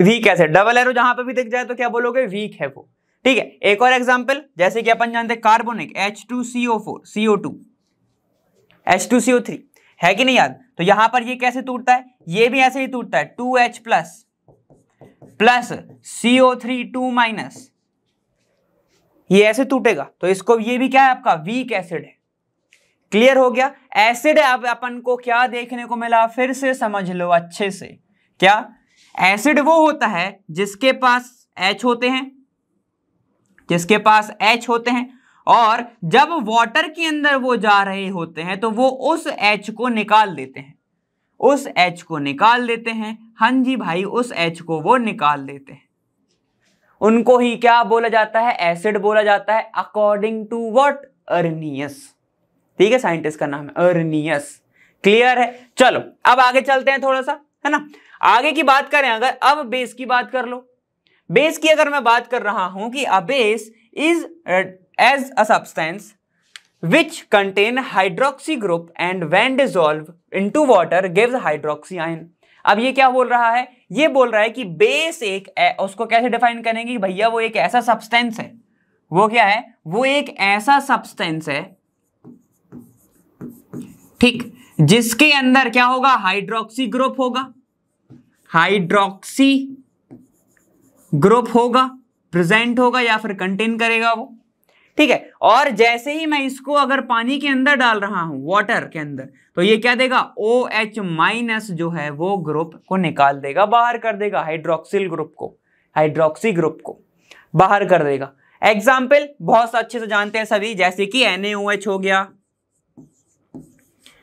weak acid double arrow जहां पे भी दिख जाए तो क्या बोलोगे वीक है वो ठीक है एक और एग्जांपल जैसे कि अपन जानते हैं कार्बोनिक सी ओ थ्री है कि नहीं याद तो यहां पर ये कैसे टूटता है ये भी ऐसे ही टूटता है two H plus plus O three two minus ये ऐसे टूटेगा तो इसको ये भी क्या है आपका वीक एसिड है क्लियर हो गया एसिड अब अपन को क्या देखने को मिला फिर से समझ लो अच्छे से क्या एसिड वो होता है जिसके पास एच होते हैं जिसके पास एच होते हैं और जब वाटर के अंदर वो जा रहे होते हैं तो वो उस एच को निकाल देते हैं उस एच को निकाल देते हैं हाँ जी भाई उस एच को वो निकाल देते हैं उनको ही क्या बोला जाता है एसिड बोला जाता है अकॉर्डिंग टू वॉट अर्नियस ठीक है साइंटिस्ट का नाम है अर्नियस क्लियर है चलो अब आगे चलते हैं थोड़ा सा है ना आगे की बात करें अगर अब बेस की बात कर लो बेस की अगर मैं बात कर रहा हूं कि a base is as a substance which contain hydroxy group and when dissolved into water gives hydroxy ion अब ये क्या बोल रहा है ये बोल रहा है कि बेस एक उसको कैसे डिफाइन करेंगे भैया वो एक ऐसा सब्सटेंस है वो क्या है वो एक ऐसा सब्सटेंस है ठीक जिसके अंदर क्या होगा हाइड्रोक्सी ग्रुप होगा हाइड्रोक्सी ग्रुप होगा प्रेजेंट होगा या फिर कंटेन करेगा वो ठीक है और जैसे ही मैं इसको अगर पानी के अंदर डाल रहा हूं वाटर के अंदर तो ये क्या देगा ओ एच माइनस जो है वो ग्रुप को निकाल देगा बाहर कर देगा हाइड्रोक्सिल ग्रुप को हाइड्रोक्सी ग्रुप को बाहर कर देगा एग्जाम्पल बहुत अच्छे से जानते हैं सभी जैसे कि NaOH हो गया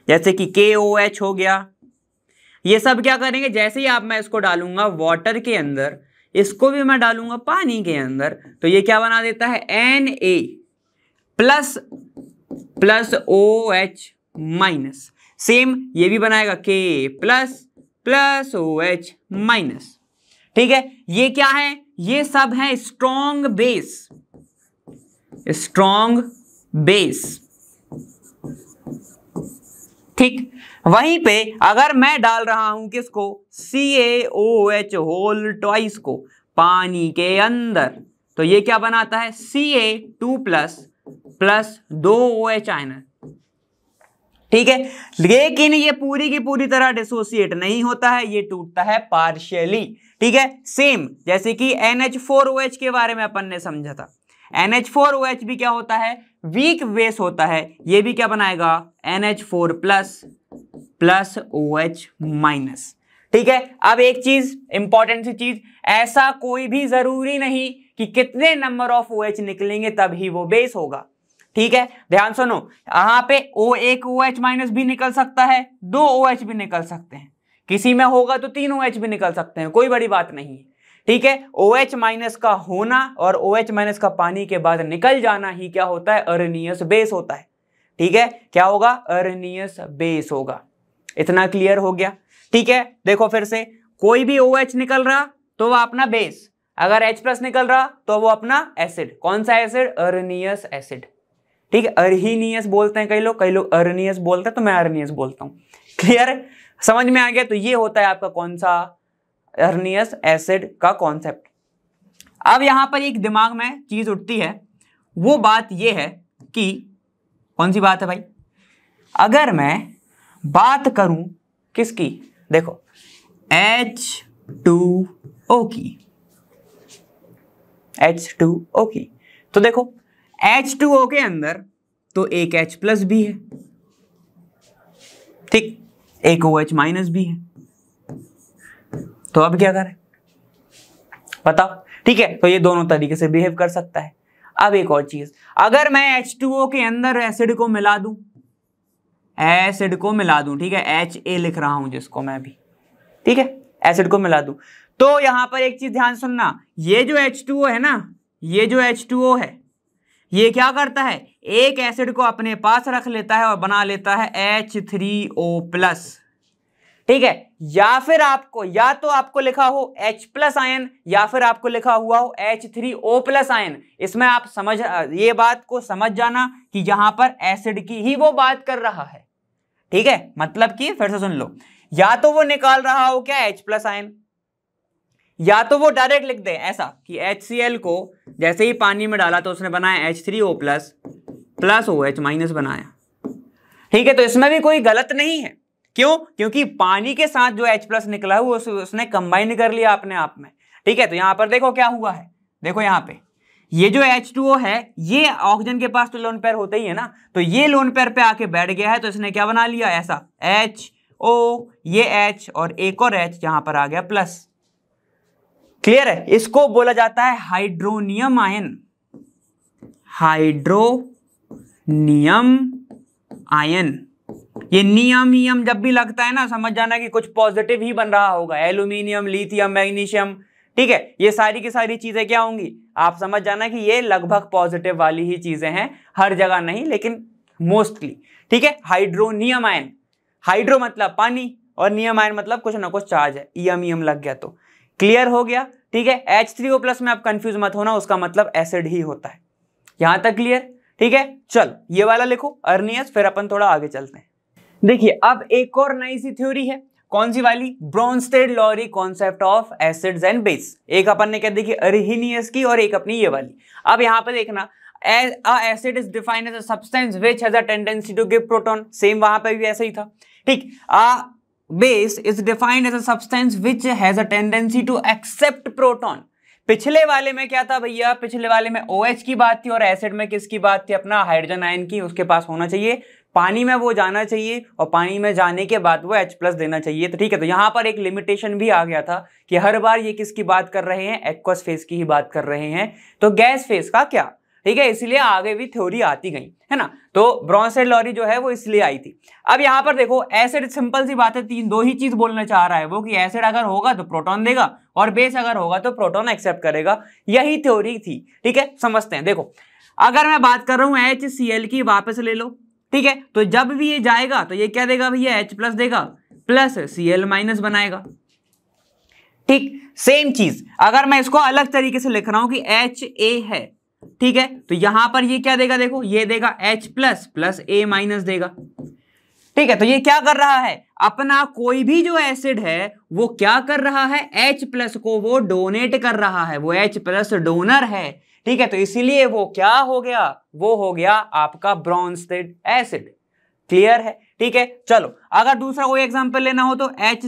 जैसे कि एच हो गया ये सब क्या करेंगे जैसे ही आप मैं इसको डालूंगा वाटर के अंदर इसको भी मैं डालूंगा पानी के अंदर तो ये क्या बना देता है N A plus plus O H minus same ये भी बनाएगा K plus plus O H minus ठीक है ये क्या है ये सब है स्ट्रॉन्ग बेस स्ट्रॉन्ग बेस ठीक वहीं पे अगर मैं डाल रहा हूं किसको C A O H whole twice को पानी के अंदर तो ये क्या बनाता है C A two plus plus दो ओ एच आयन ठीक है लेकिन ये पूरी की पूरी तरह डिसोसिएट नहीं होता है ये टूटता है पार्शियली ठीक है सेम जैसे कि NH4OH के बारे में अपन ने समझा था NH4OH भी क्या होता है वीक बेस होता है ये भी क्या बनाएगा NH4 plus plus OH minus ठीक है अब एक चीज इंपॉर्टेंट सी चीज ऐसा कोई भी जरूरी नहीं कि कितने नंबर ऑफ एच निकलेंगे तब ही वो बेस होगा ठीक है ध्यान सुनो यहां पे ओ एक ओ एच माइनस भी निकल सकता है दो ओ एच भी निकल सकते हैं किसी में होगा तो तीन ओ एच भी निकल सकते हैं कोई बड़ी बात नहीं है ठीक है ओ एच माइनस का होना और ओ एच माइनस का पानी के बाद निकल जाना ही क्या होता है अरनियस बेस होता है ठीक है क्या होगा अरनियस बेस होगा इतना क्लियर हो गया ठीक है देखो फिर से कोई भी ओ एच निकल रहा तो वह अपना बेस अगर H प्लस निकल रहा तो वो अपना एसिड कौन सा एसिड अरनियस एसिड ठीक है अर्नियस बोलते हैं कई लोग कई लोग अर्नियस बोलते हैं तो मैं अर्नियस बोलता हूं क्लियर समझ में आ गया तो ये होता है आपका कौन सा अर्नियस एसिड का कॉन्सेप्ट अब यहां पर एक दिमाग में चीज़ उठती है वो बात ये है कि कौन सी बात है भाई अगर मैं बात करूं किसकी देखो एच टू ओ की एच टू ओ की तो देखो एच टू ओ के अंदर तो एक एच प्लस भी है ठीक एक ओ एच माइनस भी है तो अब क्या करें बताओ ठीक है तो ये दोनों तरीके से बिहेव कर सकता है अब एक और चीज अगर मैं एच टू ओ के अंदर एसिड को मिला दू एसिड को मिला दू ठीक है एच ए लिख रहा हूं जिसको मैं भी ठीक है एसिड को मिला दू तो यहां पर एक चीज ध्यान सुनना ये जो एच टू ओ है ना ये जो एच टू ओ है ये क्या करता है एक एसिड को अपने पास रख लेता है और बना लेता है एच थ्री ओ प्लस ठीक है या फिर आपको या तो आपको लिखा हो H प्लस आयन या फिर आपको लिखा हुआ हो H3O प्लस आयन इसमें आप समझ ये बात को समझ जाना कि यहां पर एसिड की ही वो बात कर रहा है ठीक है मतलब कि फिर से सुन लो या तो वो निकाल रहा हो क्या H प्लस आयन या तो वो डायरेक्ट लिख दे ऐसा कि एच को जैसे ही पानी में डाला तो उसने बनाया H plus plus O H minus बनाया ठीक है तो इसमें भी कोई गलत नहीं है क्यों क्योंकि पानी के साथ जो H प्लस निकला हुआ उस, उसने कंबाइन कर लिया अपने आप में ठीक है तो यहां पर देखो क्या हुआ है देखो यहां पे ये जो H2O है ये ऑक्सीजन के पास तो लोन पेयर होते ही है ना तो ये लोन पेयर पे आके बैठ गया है तो इसने क्या बना लिया ऐसा H O ये H और एक और H यहां पर आ गया प्लस क्लियर है इसको बोला जाता है हाइड्रोनियम आयन हाइड्रोनियम आयन ये नियम नियम जब भी लगता है ना समझ जाना कि कुछ पॉजिटिव ही बन रहा होगा एल्यूमिनियम लिथियम मैग्नीशियम ठीक है ये सारी की सारी चीजें क्या होंगी आप समझ जाना कि ये लगभग पॉजिटिव वाली ही चीजें हैं हर जगह नहीं लेकिन मोस्टली ठीक है हाइड्रोनियम आयन हाइड्रो मतलब पानी और नियम आयन मतलब कुछ ना कुछ चार्ज है ईएम e ईएम e लग गया तो क्लियर हो गया ठीक है एच थ्री ओ प्लस में आप कंफ्यूज मत होना उसका मतलब एसिड ही होता है यहां तक क्लियर ठीक है चल ये वाला लिखो अर्नियस फिर अपन थोड़ा आगे चलते हैं देखिए अब एक और नई सी थ्योरी है कौन सी वाली Bronsted Lowry concept of acids and base एक अपन ने क्या देखी अरिहिनियस की और एक अपनी ये वाली अब यहां पर देखना acid is defined as a substance which has a tendency to give proton same वहां पर भी ऐसा ही था ठीक base is defined as a substance which has a tendency to accept proton पिछले वाले में क्या था भैया पिछले वाले में ओ OH की बात थी और एसिड में किसकी बात थी अपना हाइड्रोजन आयन की उसके पास होना चाहिए पानी में वो जाना चाहिए और पानी में जाने के बाद वो H प्लस देना चाहिए तो ठीक है तो यहाँ पर एक लिमिटेशन भी आ गया था कि हर बार ये किसकी बात कर रहे हैं एक्वस फेस की ही बात कर रहे हैं तो गैस फेस का क्या ठीक है इसलिए आगे भी थ्योरी आती गई है ना तो ब्रॉन्सेड लॉरी जो है वो इसलिए आई थी अब यहां पर देखो एसिड सिंपल सी बात है तीन दो ही चीज बोलना चाह रहा है वो कि एसिड अगर होगा तो प्रोटॉन देगा और बेस अगर होगा तो प्रोटॉन एक्सेप्ट करेगा यही थ्योरी थी ठीक है समझते हैं देखो अगर मैं बात कर रहा हूं एच सी एल की वापस ले लो ठीक है तो जब भी ये जाएगा तो ये क्या देगा भैया एच प्लस देगा प्लस सी एल माइनस बनाएगा ठीक सेम चीज अगर मैं इसको अलग तरीके से लिख रहा हूं कि एच ए है ठीक है तो यहां पर ये क्या देगा देखो ये देगा H plus plus A minus देगा ठीक है तो ये क्या कर रहा है अपना कोई भी जो एसिड है वो क्या कर रहा है H प्लस को वो डोनेट कर रहा है वो H प्लस डोनर है ठीक है तो इसीलिए वो क्या हो गया वो हो गया आपका ब्रॉन्स्टेड एसिड क्लियर है ठीक है चलो अगर दूसरा कोई एग्जाम्पल लेना हो तो एच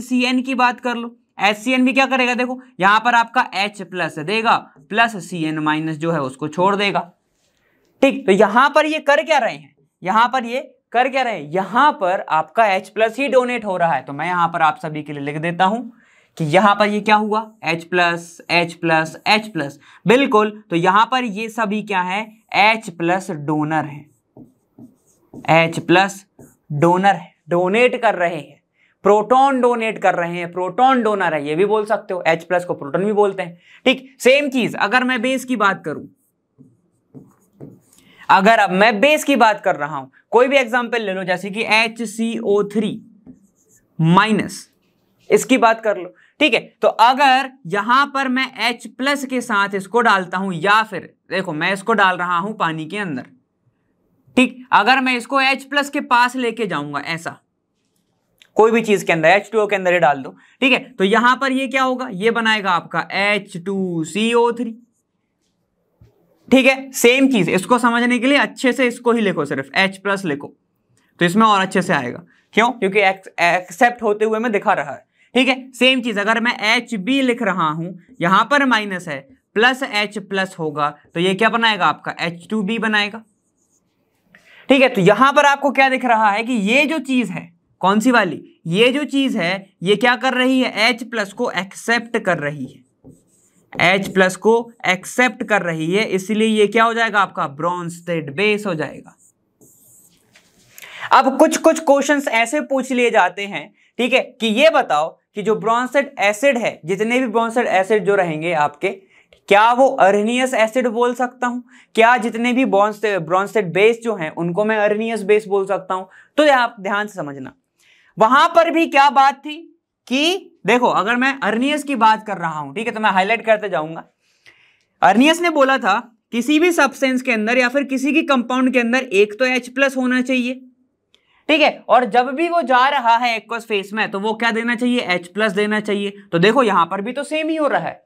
की बात कर लो एच सी एन भी क्या करेगा देखो यहां पर आपका एच प्लस देगा प्लस सी एन माइनस जो है उसको छोड़ देगा ठीक तो यहां पर ये कर क्या रहे हैं यहां पर ये कर क्या रहे हैं यहां पर आपका H प्लस ही डोनेट हो रहा है तो मैं यहां पर आप सभी के लिए लिख देता हूं कि यहां पर ये क्या हुआ H plus H plus H plus बिल्कुल तो यहां पर ये सभी क्या है एच प्लस डोनर है एच प्लस डोनर है डोनेट कर रहे हैं प्रोटॉन डोनेट कर रहे हैं प्रोटॉन डोनर है ये भी बोल सकते हो H प्लस को प्रोटॉन भी बोलते हैं ठीक सेम चीज अगर मैं बेस की बात करूं अगर अब मैं बेस की बात कर रहा हूं कोई भी एग्जाम्पल ले लो जैसे कि H C O three minus इसकी बात कर लो ठीक है तो अगर यहां पर मैं H प्लस के साथ इसको डालता हूं या फिर देखो मैं इसको डाल रहा हूं पानी के अंदर ठीक अगर मैं इसको H प्लस के पास लेके जाऊंगा ऐसा कोई भी चीज़ के अंदर एच टू ओ के अंदर ही डाल दो ठीक है तो यहां पर ये क्या होगा ये बनाएगा आपका H two C O three ठीक है सेम चीज़ इसको समझने के लिए अच्छे से इसको ही लिखो सिर्फ एच प्लस लिखो तो इसमें और अच्छे से आएगा क्यों क्योंकि एक्सेप्ट होते हुए मैं दिखा रहा है ठीक है सेम चीज़ अगर मैं एच बी लिख रहा हूं यहां पर माइनस है प्लस एच प्लस होगा तो ये क्या बनाएगा आपका एच टू बी बनाएगा ठीक है तो यहां पर आपको क्या दिख रहा है कि ये जो चीज है कौन सी वाली ये जो चीज़ है ये क्या कर रही है एच प्लस को एक्सेप्ट कर रही है एच प्लस को एक्सेप्ट कर रही है इसलिए ये क्या हो जाएगा आपका ब्रॉन्स्टेड बेस हो जाएगा अब कुछ कुछ क्वेश्चंस ऐसे पूछ लिए जाते हैं ठीक है कि ये बताओ कि जो ब्रॉन्सेड एसिड है जितने भी ब्रॉन्सेड एसिड जो रहेंगे आपके क्या वो अर्नियस एसिड बोल सकता हूं क्या जितने भी ब्रॉन्सेड बेस जो हैं उनको मैं अर्नियस बेस बोल सकता हूं तो आप ध्यान से समझना वहां पर भी क्या बात थी कि देखो अगर मैं अर्नियस की बात कर रहा हूं ठीक है तो मैं हाईलाइट करते जाऊंगा अर्नियस ने बोला था किसी भी सब्सटेंस के अंदर या फिर किसी की कंपाउंड के अंदर एक तो एच प्लस होना चाहिए ठीक है और जब भी वो जा रहा है एक्वस फेस में तो वो क्या देना चाहिए एच प्लस देना चाहिए तो देखो यहां पर भी तो सेम ही हो रहा है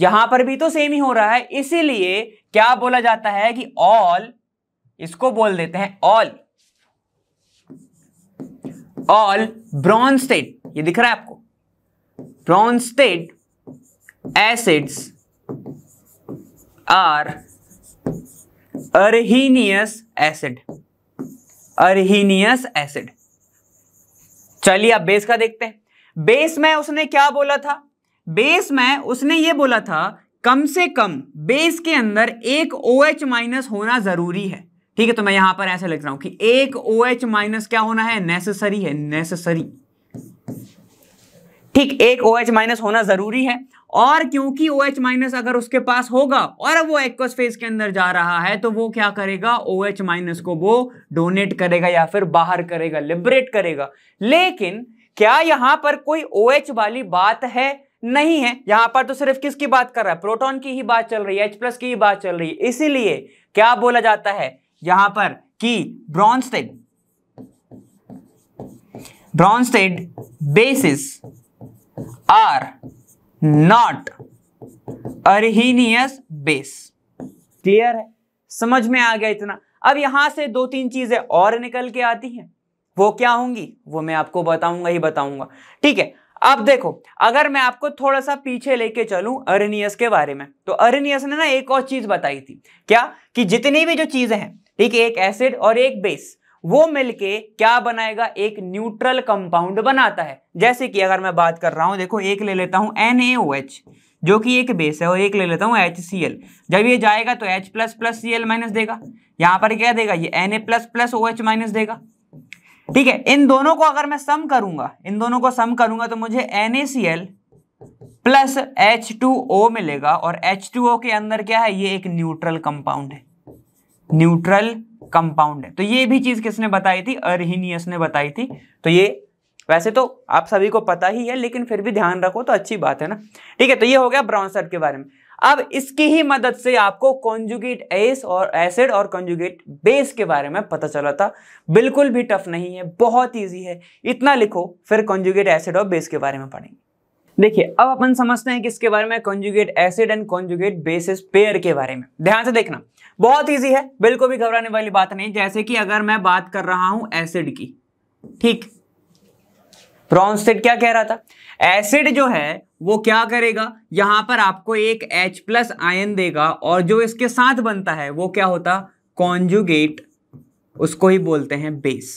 यहां पर भी तो सेम ही हो रहा है इसीलिए क्या बोला जाता है कि ऑल इसको बोल देते हैं ऑल ऑल ब्रॉन्ज स्टेट ये दिख रहा है आपको Bronsted acids are Arrhenius acid Arrhenius acid चलिए आप बेस का देखते हैं बेस में उसने क्या बोला था बेस में उसने ये बोला था कम से कम बेस के अंदर एक ओ OH माइनस होना जरूरी है ठीक है तो मैं यहां पर ऐसे लिख रहा हूं कि एक ओ एच माइनस क्या होना है नेसेसरी है नेसेसरी ठीक एक ओ एच माइनस होना जरूरी है और क्योंकि ओ एच माइनस अगर उसके पास होगा और वो एक्वस फेज के अंदर जा रहा है तो वो क्या करेगा ओ एच माइनस को वो डोनेट करेगा या फिर बाहर करेगा लिबरेट करेगा लेकिन क्या यहां पर कोई ओ OH वाली बात है नहीं है यहां पर तो सिर्फ किसकी बात कर रहा है प्रोटॉन की ही बात चल रही है एच प्लस की ही बात चल रही है इसीलिए क्या बोला जाता है यहां पर कि Bronsted Bronsted bases are not Arrhenius base clear है समझ में आ गया इतना अब यहां से दो तीन चीजें और निकल के आती हैं वो क्या होंगी वो मैं आपको बताऊंगा ही बताऊंगा ठीक है अब देखो अगर मैं आपको थोड़ा सा पीछे लेके चलूं अरनियस के बारे में तो अरेनियस ने ना एक और चीज बताई थी क्या कि जितनी भी जो चीजें हैं ठीक है एक एसिड और एक बेस वो मिलके क्या बनाएगा एक न्यूट्रल कंपाउंड बनाता है जैसे कि अगर मैं बात कर रहा हूं देखो एक ले लेता हूं एन जो कि एक बेस है और एक ले लेता हूं एच जब ये जाएगा तो H plus plus C L minus देगा यहां पर क्या देगा ये N A plus plus O H minus देगा ठीक है इन दोनों को अगर मैं सम करूंगा इन दोनों को सम करूंगा तो मुझे N A C L plus H two O मिलेगा और एच टू ओ के अंदर क्या है ये एक न्यूट्रल कंपाउंड है न्यूट्रल कंपाउंड है तो ये भी चीज किसने बताई थी अरहिनियस ने बताई थी तो ये वैसे तो आप सभी को पता ही है लेकिन फिर भी ध्यान रखो तो अच्छी बात है ना ठीक है तो ये हो गया ब्रॉन्सर्ट के बारे में अब इसकी ही मदद से आपको कॉन्जुगेट एस और एसिड और कॉन्जुगेट बेस के बारे में पता चला था बिल्कुल भी टफ नहीं है बहुत ईजी है इतना लिखो फिर कॉन्जुगेट एसिड और बेस के बारे में पढ़ेंगे देखिए अब अपन समझते हैं किसके बारे में conjugate acid and conjugate bases pair के बारे में ध्यान से देखना बहुत ईजी है बिल्कुल भी घबराने वाली बात नहीं जैसे कि अगर मैं बात कर रहा हूं एसिड की ठीक ब्रॉन्स्टेड क्या कह रहा था एसिड जो है वो क्या करेगा यहां पर आपको एक H प्लस आयन देगा और जो इसके साथ बनता है वो क्या होता कॉन्जुगेट उसको ही बोलते हैं बेस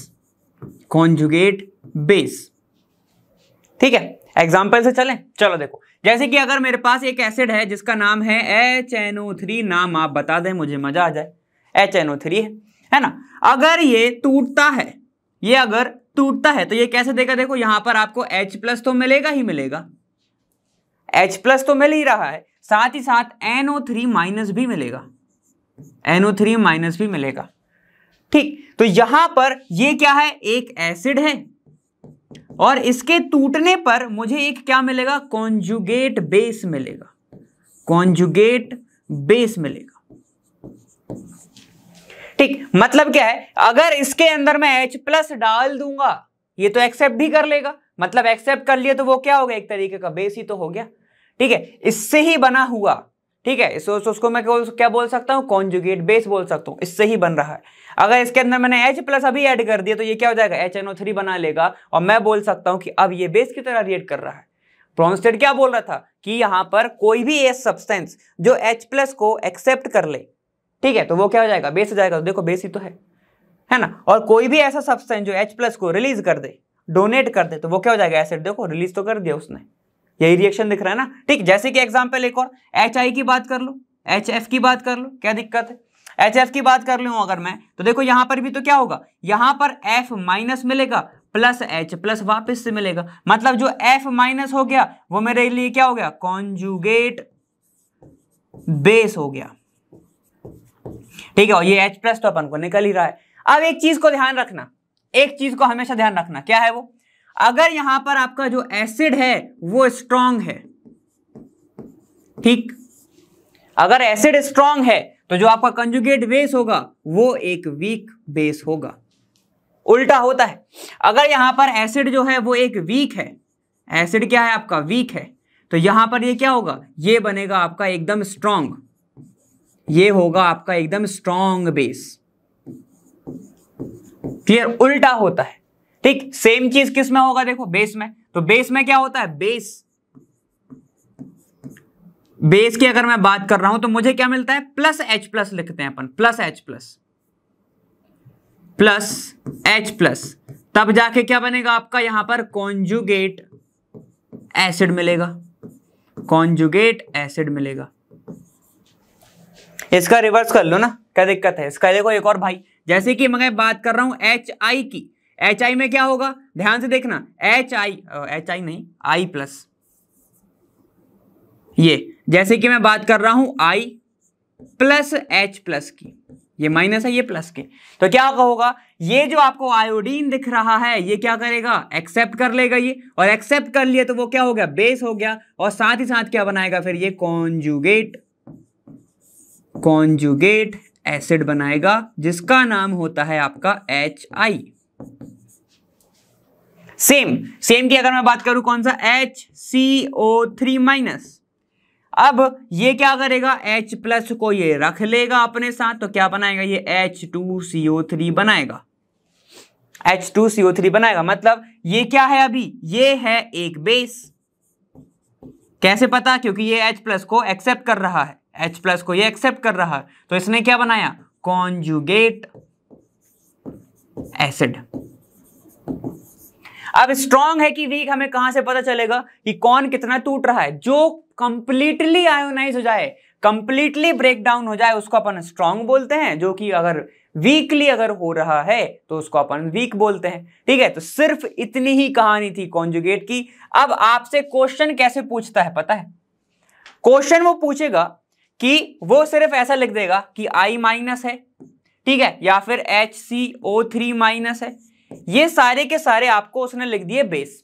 कॉन्जुगेट बेस ठीक है एग्जाम्पल से चलें चलो देखो जैसे कि अगर मेरे पास एक एसिड है जिसका नाम है एच एन ओ थ्री नाम आप बता दें मुझे मजा आ जाए एच एन ओ थ्री है है ना अगर ये टूटता है ये अगर टूटता है तो ये कैसे देखा देखो यहां पर आपको H प्लस तो मिलेगा ही मिलेगा H प्लस तो मिल ही रहा है साथ ही साथ NO3 माइनस भी मिलेगा NO3 माइनस भी मिलेगा ठीक तो यहां पर ये क्या है एक एसिड है और इसके टूटने पर मुझे एक क्या मिलेगा कॉन्जुगेट बेस मिलेगा कॉन्जुगेट बेस मिलेगा ठीक मतलब क्या है अगर इसके अंदर मैं H प्लस डाल दूंगा ये तो एक्सेप्ट भी कर लेगा मतलब एक्सेप्ट कर लिया तो वो क्या हो गया एक तरीके का बेस ही तो हो गया ठीक है इससे ही बना हुआ ठीक है इस, उसको मैं क्या बोल सकता हूं कॉन्जुगेट बेस बोल सकता हूं इससे ही बन रहा है अगर इसके अंदर मैंने H प्लस अभी ऐड कर दिया तो ये क्या हो जाएगा एच थ्री बना लेगा और मैं बोल सकता हूँ कि अब ये बेस की तरह रिएक्ट कर रहा है ब्रॉन्स्टेड क्या बोल रहा था कि यहाँ पर कोई भी एस सब्सटेंस जो एच प्लस को एक्सेप्ट कर ले ठीक है तो वो क्या हो जाएगा बेस हो जाएगा तो देखो बेस ही तो है है ना और कोई भी ऐसा सब्सटेंस जो एच प्लस को रिलीज कर दे डोनेट कर दे तो वो क्या हो जाएगा एसिड देखो रिलीज तो कर दिया उसने यही रिएक्शन दिख रहा है ना ठीक जैसे कि एग्जाम्पल एक और एच आई की बात कर लो एच एफ की बात कर लो क्या दिक्कत है एच एफ की बात कर लू अगर मैं तो देखो यहां पर भी तो क्या होगा यहां पर एफ माइनस मिलेगा प्लस एच प्लस वापस से मिलेगा मतलब जो एफ माइनस हो गया वो मेरे लिए क्या हो गया कॉन्जुगेट बेस हो गया ठीक है और ये एच प्लस तो अपन को निकल ही रहा है अब एक चीज को ध्यान रखना एक चीज को हमेशा ध्यान रखना क्या है वो अगर यहां पर आपका जो एसिड है वो स्ट्रांग है ठीक अगर एसिड स्ट्रांग है तो जो आपका कंजुगेट बेस होगा वो एक वीक बेस होगा उल्टा होता है अगर यहां पर एसिड जो है वो एक वीक है एसिड क्या है आपका वीक है तो यहां पर ये क्या होगा ये बनेगा आपका एकदम स्ट्रांग ये होगा आपका एकदम स्ट्रांग बेस क्लियर उल्टा होता है ठीक सेम चीज किस में होगा देखो बेस में तो बेस में क्या होता है बेस बेस की अगर मैं बात कर रहा हूं तो मुझे क्या मिलता है प्लस एच प्लस लिखते हैं अपन plus H plus plus H plus तब जाके क्या बनेगा आपका यहां पर कॉन्जुगेट एसिड मिलेगा कॉन्जुगेट एसिड मिलेगा इसका रिवर्स कर लो ना क्या दिक्कत है इसका देखो एक और भाई जैसे कि मैं बात कर रहा हूं एच आई की एच आई में क्या होगा ध्यान से देखना एच आई एच आई नहीं आई प्लस ये जैसे कि मैं बात कर रहा हूं आई प्लस एच प्लस की ये माइनस है ये प्लस की तो क्या होगा ये जो आपको आयोडीन दिख रहा है ये क्या करेगा एक्सेप्ट कर लेगा ये और एक्सेप्ट कर लिया तो वो क्या हो गया बेस हो गया और साथ ही साथ क्या बनाएगा फिर ये कॉन्जुगेट कॉन्जुगेट एसिड बनाएगा जिसका नाम होता है आपका एच आई सेम सेम की अगर मैं बात करूं कौन सा H C O three minus अब ये क्या करेगा H प्लस को ये रख लेगा अपने साथ तो क्या बनाएगा ये थ्री बनाएगा एच थ्री बनाएगा मतलब ये क्या है अभी ये है एक बेस कैसे पता क्योंकि ये H प्लस को एक्सेप्ट कर रहा है H प्लस को ये एक्सेप्ट कर रहा है तो इसने क्या बनाया कॉन्जुगेट एसिड अब स्ट्रॉन्ग है कि वीक हमें कहां से पता चलेगा कि कौन कितना टूट रहा है जो कंप्लीटली आयोनाइज हो जाए कंप्लीटली ब्रेक डाउन हो जाए उसको अपन स्ट्रांग बोलते हैं जो कि अगर वीकली अगर हो रहा है तो उसको अपन वीक बोलते हैं ठीक है तो सिर्फ इतनी ही कहानी थी कॉन्जुगेट की अब आपसे क्वेश्चन कैसे पूछता है पता है क्वेश्चन वो पूछेगा कि वो सिर्फ ऐसा लिख देगा कि आई माइनस है ठीक है या फिर H C O three minus है ये सारे के सारे आपको उसने लिख दिए बेस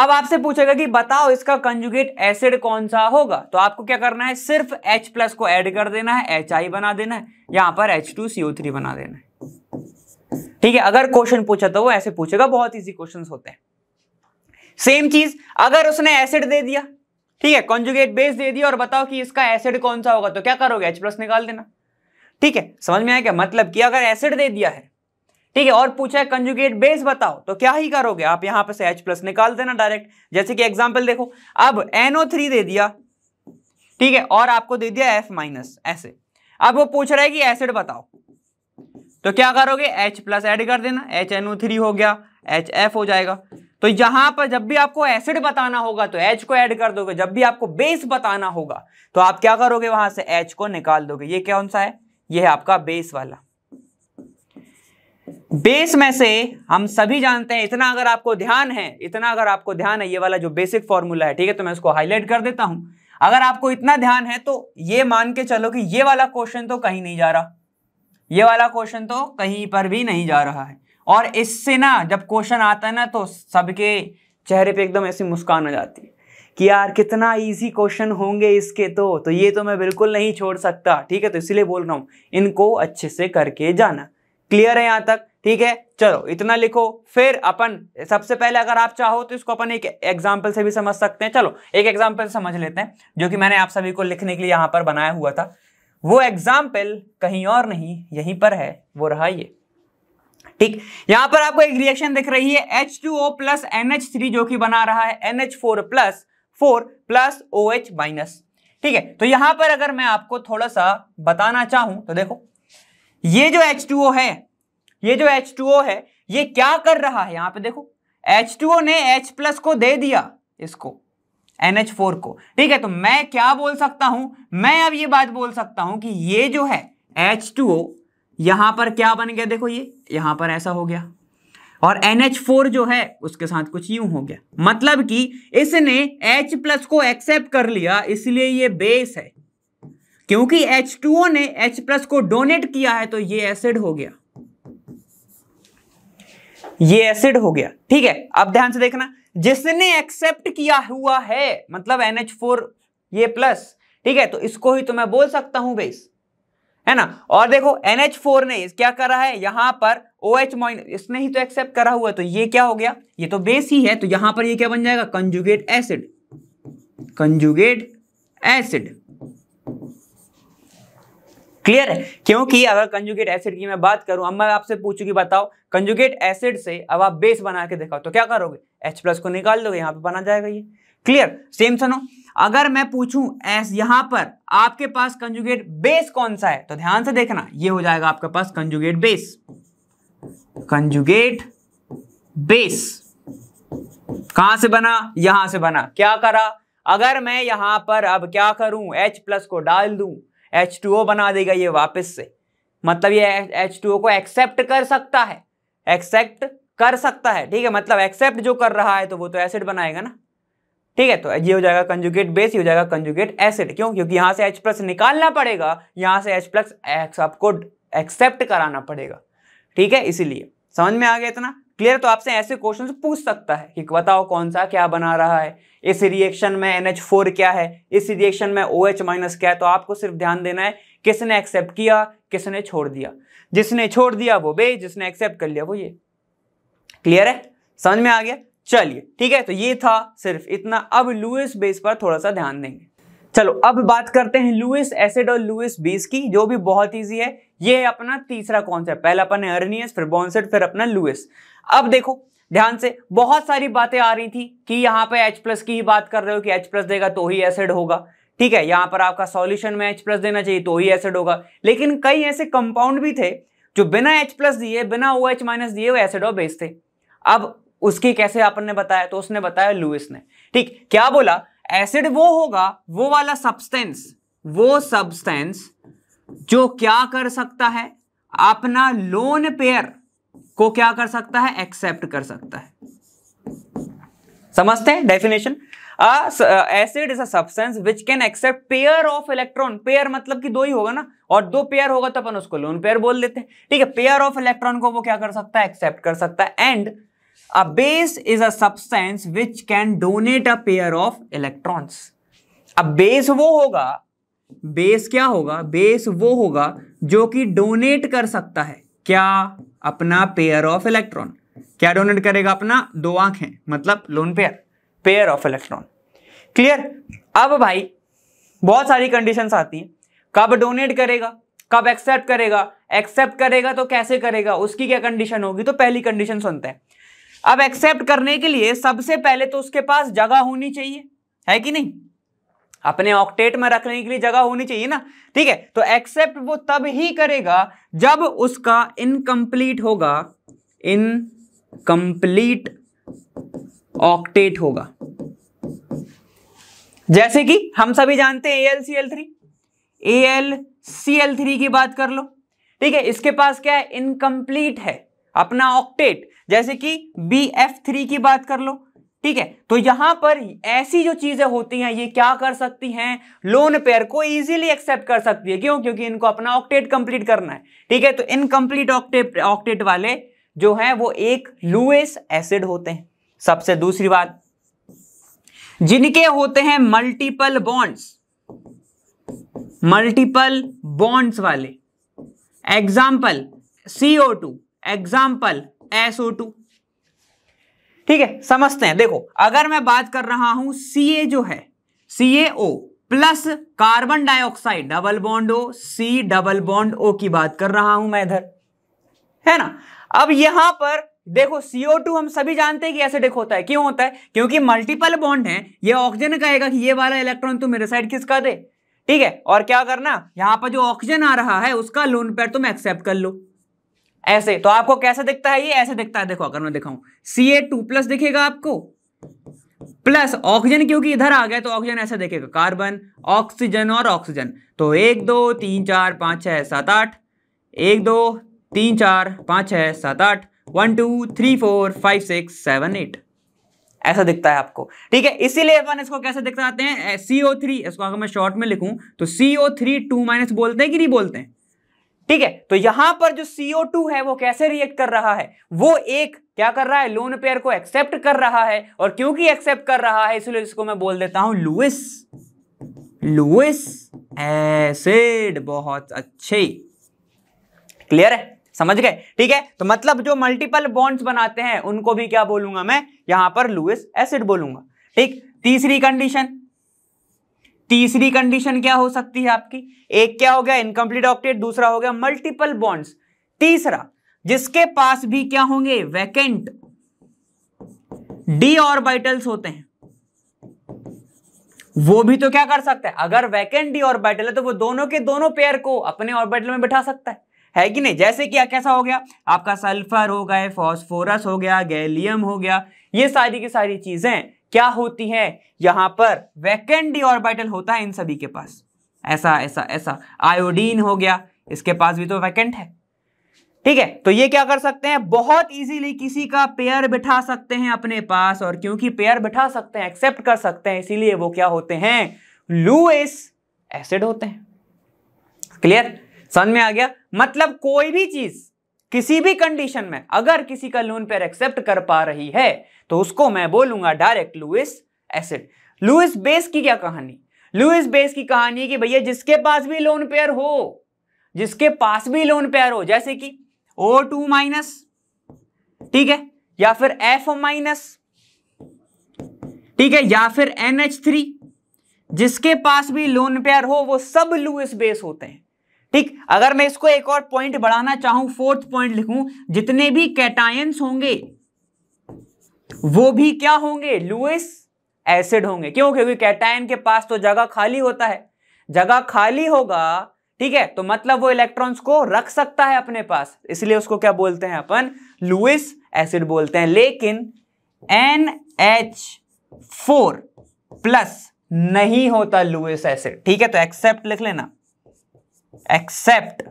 अब आपसे पूछेगा कि बताओ इसका कंजुगेट एसिड कौन सा होगा तो आपको क्या करना है सिर्फ H प्लस को ऐड कर देना है एच आई बना देना है यहां पर एच टू सी थ्री बना देना है ठीक है अगर क्वेश्चन पूछा तो वो ऐसे पूछेगा बहुत इजी क्वेश्चन होते हैं सेम चीज अगर उसने एसिड दे दिया ठीक है कॉन्जुगेट बेस दे दिया और बताओ कि इसका एसिड कौन सा होगा तो क्या करोगे एच प्लस निकाल देना ठीक है समझ में आया क्या मतलब कि अगर एसिड दे दिया है ठीक है और पूछा है कंजुगेट बेस बताओ तो क्या ही करोगे आप यहां पर से एच प्लस निकाल देना डायरेक्ट जैसे कि एग्जाम्पल देखो अब एनओ थ्री दे दिया ठीक है और आपको दे दिया एफ माइनस ऐसे अब वो पूछ रहा है कि एसिड बताओ तो क्या करोगे एच प्लस एड कर देना एच एन ओ थ्री हो गया एच एफ हो जाएगा तो यहां पर जब भी आपको एसिड बताना होगा तो एच को ऐड कर दोगे जब भी आपको बेस बताना होगा तो आप क्या करोगे वहां से एच को निकाल दोगे ये कौन सा है ये है आपका बेस वाला बेस में से हम सभी जानते हैं इतना अगर आपको ध्यान है इतना अगर आपको ध्यान है ये वाला जो बेसिक फॉर्मूला है ठीक है तो मैं उसको हाईलाइट कर देता हूं अगर आपको इतना ध्यान है तो ये मान के चलो कि ये वाला क्वेश्चन तो कहीं नहीं जा रहा ये वाला क्वेश्चन तो कहीं पर भी नहीं जा रहा है और इससे ना जब क्वेश्चन आता है ना तो सबके चेहरे पे एकदम ऐसी मुस्कान आ जाती है कि यार कितना इजी क्वेश्चन होंगे इसके तो तो ये तो मैं बिल्कुल नहीं छोड़ सकता ठीक है तो इसलिए बोल रहा हूँ इनको अच्छे से करके जाना क्लियर है यहाँ तक ठीक है चलो इतना लिखो फिर अपन सबसे पहले अगर आप चाहो तो इसको अपन एक एग्जाम्पल से भी समझ सकते हैं चलो एक एग्जाम्पल समझ लेते हैं जो कि मैंने आप सभी को लिखने के लिए यहां पर बनाया हुआ था वो एग्जाम्पल कहीं और नहीं यहीं पर है वो रहा ये ठीक यहां पर आपको एक रिएक्शन दिख रही है H two O plus N H three जो कि बना रहा है N H four plus four plus O H minus ठीक है तो यहां पर अगर मैं आपको थोड़ा सा बताना चाहूं तो देखो ये जो H2O है ये जो H2O है ये क्या कर रहा है यहां पे देखो H2O ने H प्लस को दे दिया इसको NH4 को ठीक है तो मैं क्या बोल सकता हूं मैं अब ये बात बोल सकता हूं कि ये जो है H2O यहां पर क्या बन गया देखो ये यहां पर ऐसा हो गया और NH4 जो है उसके साथ कुछ यूं हो गया मतलब कि इसने H प्लस को एक्सेप्ट कर लिया इसलिए ये बेस है क्योंकि H2O ने H प्लस को डोनेट किया है तो ये एसिड हो गया ये एसिड हो गया ठीक है अब ध्यान से देखना जिसने एक्सेप्ट किया हुआ है मतलब NH4 ये प्लस ठीक है तो इसको ही तो मैं बोल सकता हूं बेस है ना और देखो NH4 ने क्या करा है यहां पर OH माइनस इसने ही तो एक्सेप्ट करा हुआ है तो ये क्या हो गया ये तो बेस ही है तो यहां पर ये क्या बन जाएगा conjugate acid conjugate acid clear है क्योंकि अगर कंजुगेट एसिड की मैं बात करूं अब मैं आपसे पूछूंगी बताओ कंजुगेट एसिड से अब आप बेस बना के देखाओ तो क्या करोगे एच प्लस को निकाल दोगे यहाँ पे बना जाएगा ये क्लियर सेम सुनो अगर मैं पूछूं एस यहां पर आपके पास कंजुगेट बेस कौन सा है तो ध्यान से देखना ये हो जाएगा आपके पास कंजुगेट बेस कंजुगेट बेस कहां से बना यहां से बना क्या करा अगर मैं यहां पर अब क्या करूं H प्लस को डाल दूं एच टू ओ बना देगा ये वापस से मतलब ये एच टू ओ को एक्सेप्ट कर सकता है एक्सेप्ट कर सकता है ठीक है मतलब एक्सेप्ट जो कर रहा है तो वो तो एसिड बनाएगा ना ठीक है तो ये हो जाएगा कंजुगेट बेस ये हो जाएगा कंजुगेट एसिड क्यों क्योंकि यहां से H प्लस निकालना पड़ेगा यहां से H प्लस एक्स आपको एक्सेप्ट कराना पड़ेगा ठीक है इसीलिए समझ में आ गया इतना क्लियर तो आपसे ऐसे क्वेश्चन पूछ सकता है कि बताओ कौन सा क्या बना रहा है इस रिएक्शन में NH4 क्या है इस रिएक्शन में OH क्या है तो आपको सिर्फ ध्यान देना है किसने एक्सेप्ट किया किसने छोड़ दिया जिसने छोड़ दिया वो बे जिसने एक्सेप्ट कर लिया वो ये क्लियर है समझ में आ गया चलिए ठीक है तो ये था सिर्फ इतना अब लुइस बेस पर थोड़ा सा ध्यान देंगे चलो अब बात करते हैं लुइस एसिड और लुइस बेस की जो भी बहुत इजी है ये है अपना तीसरा कॉन्सेप्ट पहला अपन अर्नियस फिर बॉन्सेड फिर अपना लुइस अब देखो ध्यान से बहुत सारी बातें आ रही थी कि यहां पर H प्लस की ही बात कर रहे हो कि H प्लस देगा तो ही एसिड होगा ठीक है यहां पर आपका सॉल्यूशन में H प्लस देना चाहिए तो ही एसिड होगा लेकिन कई ऐसे कंपाउंड भी थे जो बिना H प्लस दिए बिना ओ OH माइनस दिए वो एसिड और बेस थे अब उसकी कैसे आपने ने बताया तो उसने बताया लुइस ने ठीक क्या बोला एसिड वो होगा वो वाला सब्सटेंस वो सब्सटेंस जो क्या कर सकता है अपना लोन पेयर को क्या कर सकता है एक्सेप्ट कर सकता है समझते हैं definition acid is a substance which can accept pair of electron pair मतलब कि दो ही होगा ना और दो पेयर होगा तो अपन उसको लोन पेयर बोल देते हैं ठीक है पेयर ऑफ इलेक्ट्रॉन को वो क्या कर सकता है एक्सेप्ट कर सकता है and a base is a substance which can donate a pair of electrons अब बेस वो होगा बेस क्या होगा बेस वो होगा जो कि डोनेट कर सकता है क्या अपना पेयर ऑफ इलेक्ट्रॉन क्या डोनेट करेगा अपना दो आंखें मतलब lone pair pair of electron clear अब भाई बहुत सारी कंडीशन आती हैं कब डोनेट करेगा कब एक्सेप्ट करेगा एक्सेप्ट करेगा तो कैसे करेगा उसकी क्या कंडीशन होगी तो पहली कंडीशन सुनते हैं अब एक्सेप्ट करने के लिए सबसे पहले तो उसके पास जगह होनी चाहिए है कि नहीं अपने ऑक्टेट में रखने के लिए जगह होनी चाहिए ना ठीक है तो एक्सेप्ट वो तब ही करेगा जब उसका इनकम्प्लीट होगा इनकम्प्लीट ऑक्टेट होगा जैसे कि हम सभी जानते हैं A L C L three A L C L three की बात कर लो ठीक है इसके पास क्या है इनकम्प्लीट है अपना ऑक्टेट जैसे कि बी एफ थ्री की बात कर लो ठीक है तो यहां पर ऐसी जो चीजें होती हैं ये क्या कर सकती हैं लोन पेयर को इजीली एक्सेप्ट कर सकती है क्यों क्योंकि इनको अपना ऑक्टेट कंप्लीट करना है ठीक है तो इनकम्प्लीट ऑक्टेट ऑक्टेट वाले जो है वो एक लुएस एसिड होते हैं सबसे दूसरी बात जिनके होते हैं मल्टीपल बॉन्ड्स मल्टीपल बॉन्ड्स वाले example CO two example SO two ठीक है समझते हैं देखो अगर मैं बात कर रहा हूं सी जो है C plus carbon dioxide double bond O C double bond O की बात कर रहा हूं मैं इधर है ना अब यहां पर देखो CO2 हम सभी जानते हैं कि ऐसे देखो होता है क्यों होता है क्योंकि मल्टीपल बॉन्ड है ये ऑक्सीजन कहेगा कि ये वाला इलेक्ट्रॉन तुम मेरे साइड किसका दे ठीक है और क्या करना यहां पर जो ऑक्सीजन आ रहा है उसका लोन पेयर तुम एक्सेप्ट कर लो ऐसे तो आपको कैसे दिखता है ये ऐसे दिखता है देखो अगर मैं दिखाऊं सी ए टू प्लस दिखेगा आपको प्लस ऑक्सीजन क्योंकि इधर आ गया तो ऑक्सीजन ऐसा देखेगा कार्बन ऑक्सीजन और ऑक्सीजन तो एक दो तीन चार पाँच छः सात आठ एक दो तीन चार पाँच छः सात आठ one two three four five six seven eight ऐसा दिखता है आपको ठीक है इसीलिए अपन इसको कैसे दिखता हैं सी ओ थ्री इसको अगर मैं शॉर्ट में लिखूं तो C O three two minus बोलते हैं कि नहीं बोलते हैं ठीक है तो यहां पर जो CO2 है वो कैसे रिएक्ट कर रहा है वो एक क्या कर रहा है लोन पेयर को एक्सेप्ट कर रहा है और क्योंकि एक्सेप्ट कर रहा है इसलिए इसको मैं बोल देता हूं लुइस लुइस एसिड बहुत अच्छे क्लियर है समझ गए ठीक है तो मतलब जो मल्टीपल बॉन्ड्स बनाते हैं उनको भी क्या बोलूंगा मैं यहां पर लुइस एसिड बोलूंगा ठीक तीसरी कंडीशन तीसरी कंडीशन क्या हो सकती है आपकी एक क्या हो गया इनकम्प्लीट ऑक्टेट दूसरा हो गया मल्टीपल बॉन्ड्स तीसरा जिसके पास भी क्या होंगे वैकेंट डी ऑर्बिटल्स होते हैं वो भी तो क्या कर सकता है अगर वैकेंट डी ऑर्बिटल है तो वो दोनों के दोनों पेयर को अपने ऑर्बिटल में बैठा सकता है है कि नहीं जैसे कि कैसा हो गया आपका सल्फर हो गए फॉस्फोरस हो गया गैलियम हो गया ये सारी की सारी चीजें क्या होती है यहां पर वैकेंट ऑर्बिटल होता है इन सभी के पास ऐसा ऐसा ऐसा आयोडीन हो गया इसके पास भी तो वैकेंट है ठीक है तो ये क्या कर सकते हैं बहुत इजीली किसी का पेयर बिठा सकते हैं अपने पास और क्योंकि पेयर बिठा सकते हैं एक्सेप्ट कर सकते हैं इसीलिए वो क्या होते हैं लुइस एसिड होते हैं क्लियर समझ में आ गया मतलब कोई भी चीज किसी भी कंडीशन में अगर किसी का लोन पेयर एक्सेप्ट कर पा रही है तो उसको मैं बोलूंगा direct Lewis acid Lewis base की क्या कहानी लुइस बेस की कहानी कि भैया जिसके पास भी लोन पेयर हो जिसके पास भी लोन पेयर हो जैसे कि ओ टू माइनस ठीक है या फिर एफ माइनस ठीक है या फिर एन एच थ्री जिसके पास भी लोन पेयर हो वो सब लुइस बेस होते हैं ठीक अगर मैं इसको एक और पॉइंट बढ़ाना चाहूं फोर्थ पॉइंट लिखूं जितने भी कैटायंस होंगे वो भी क्या होंगे लुइस एसिड होंगे क्यों क्योंकि कैटायन के पास तो जगह खाली होता है जगह खाली होगा ठीक है तो मतलब वो इलेक्ट्रॉन्स को रख सकता है अपने पास इसलिए उसको क्या बोलते हैं अपन लुइस एसिड बोलते हैं लेकिन एन एच फोर प्लस नहीं होता लुइस एसिड ठीक है तो एक्सेप्ट लिख लेना accept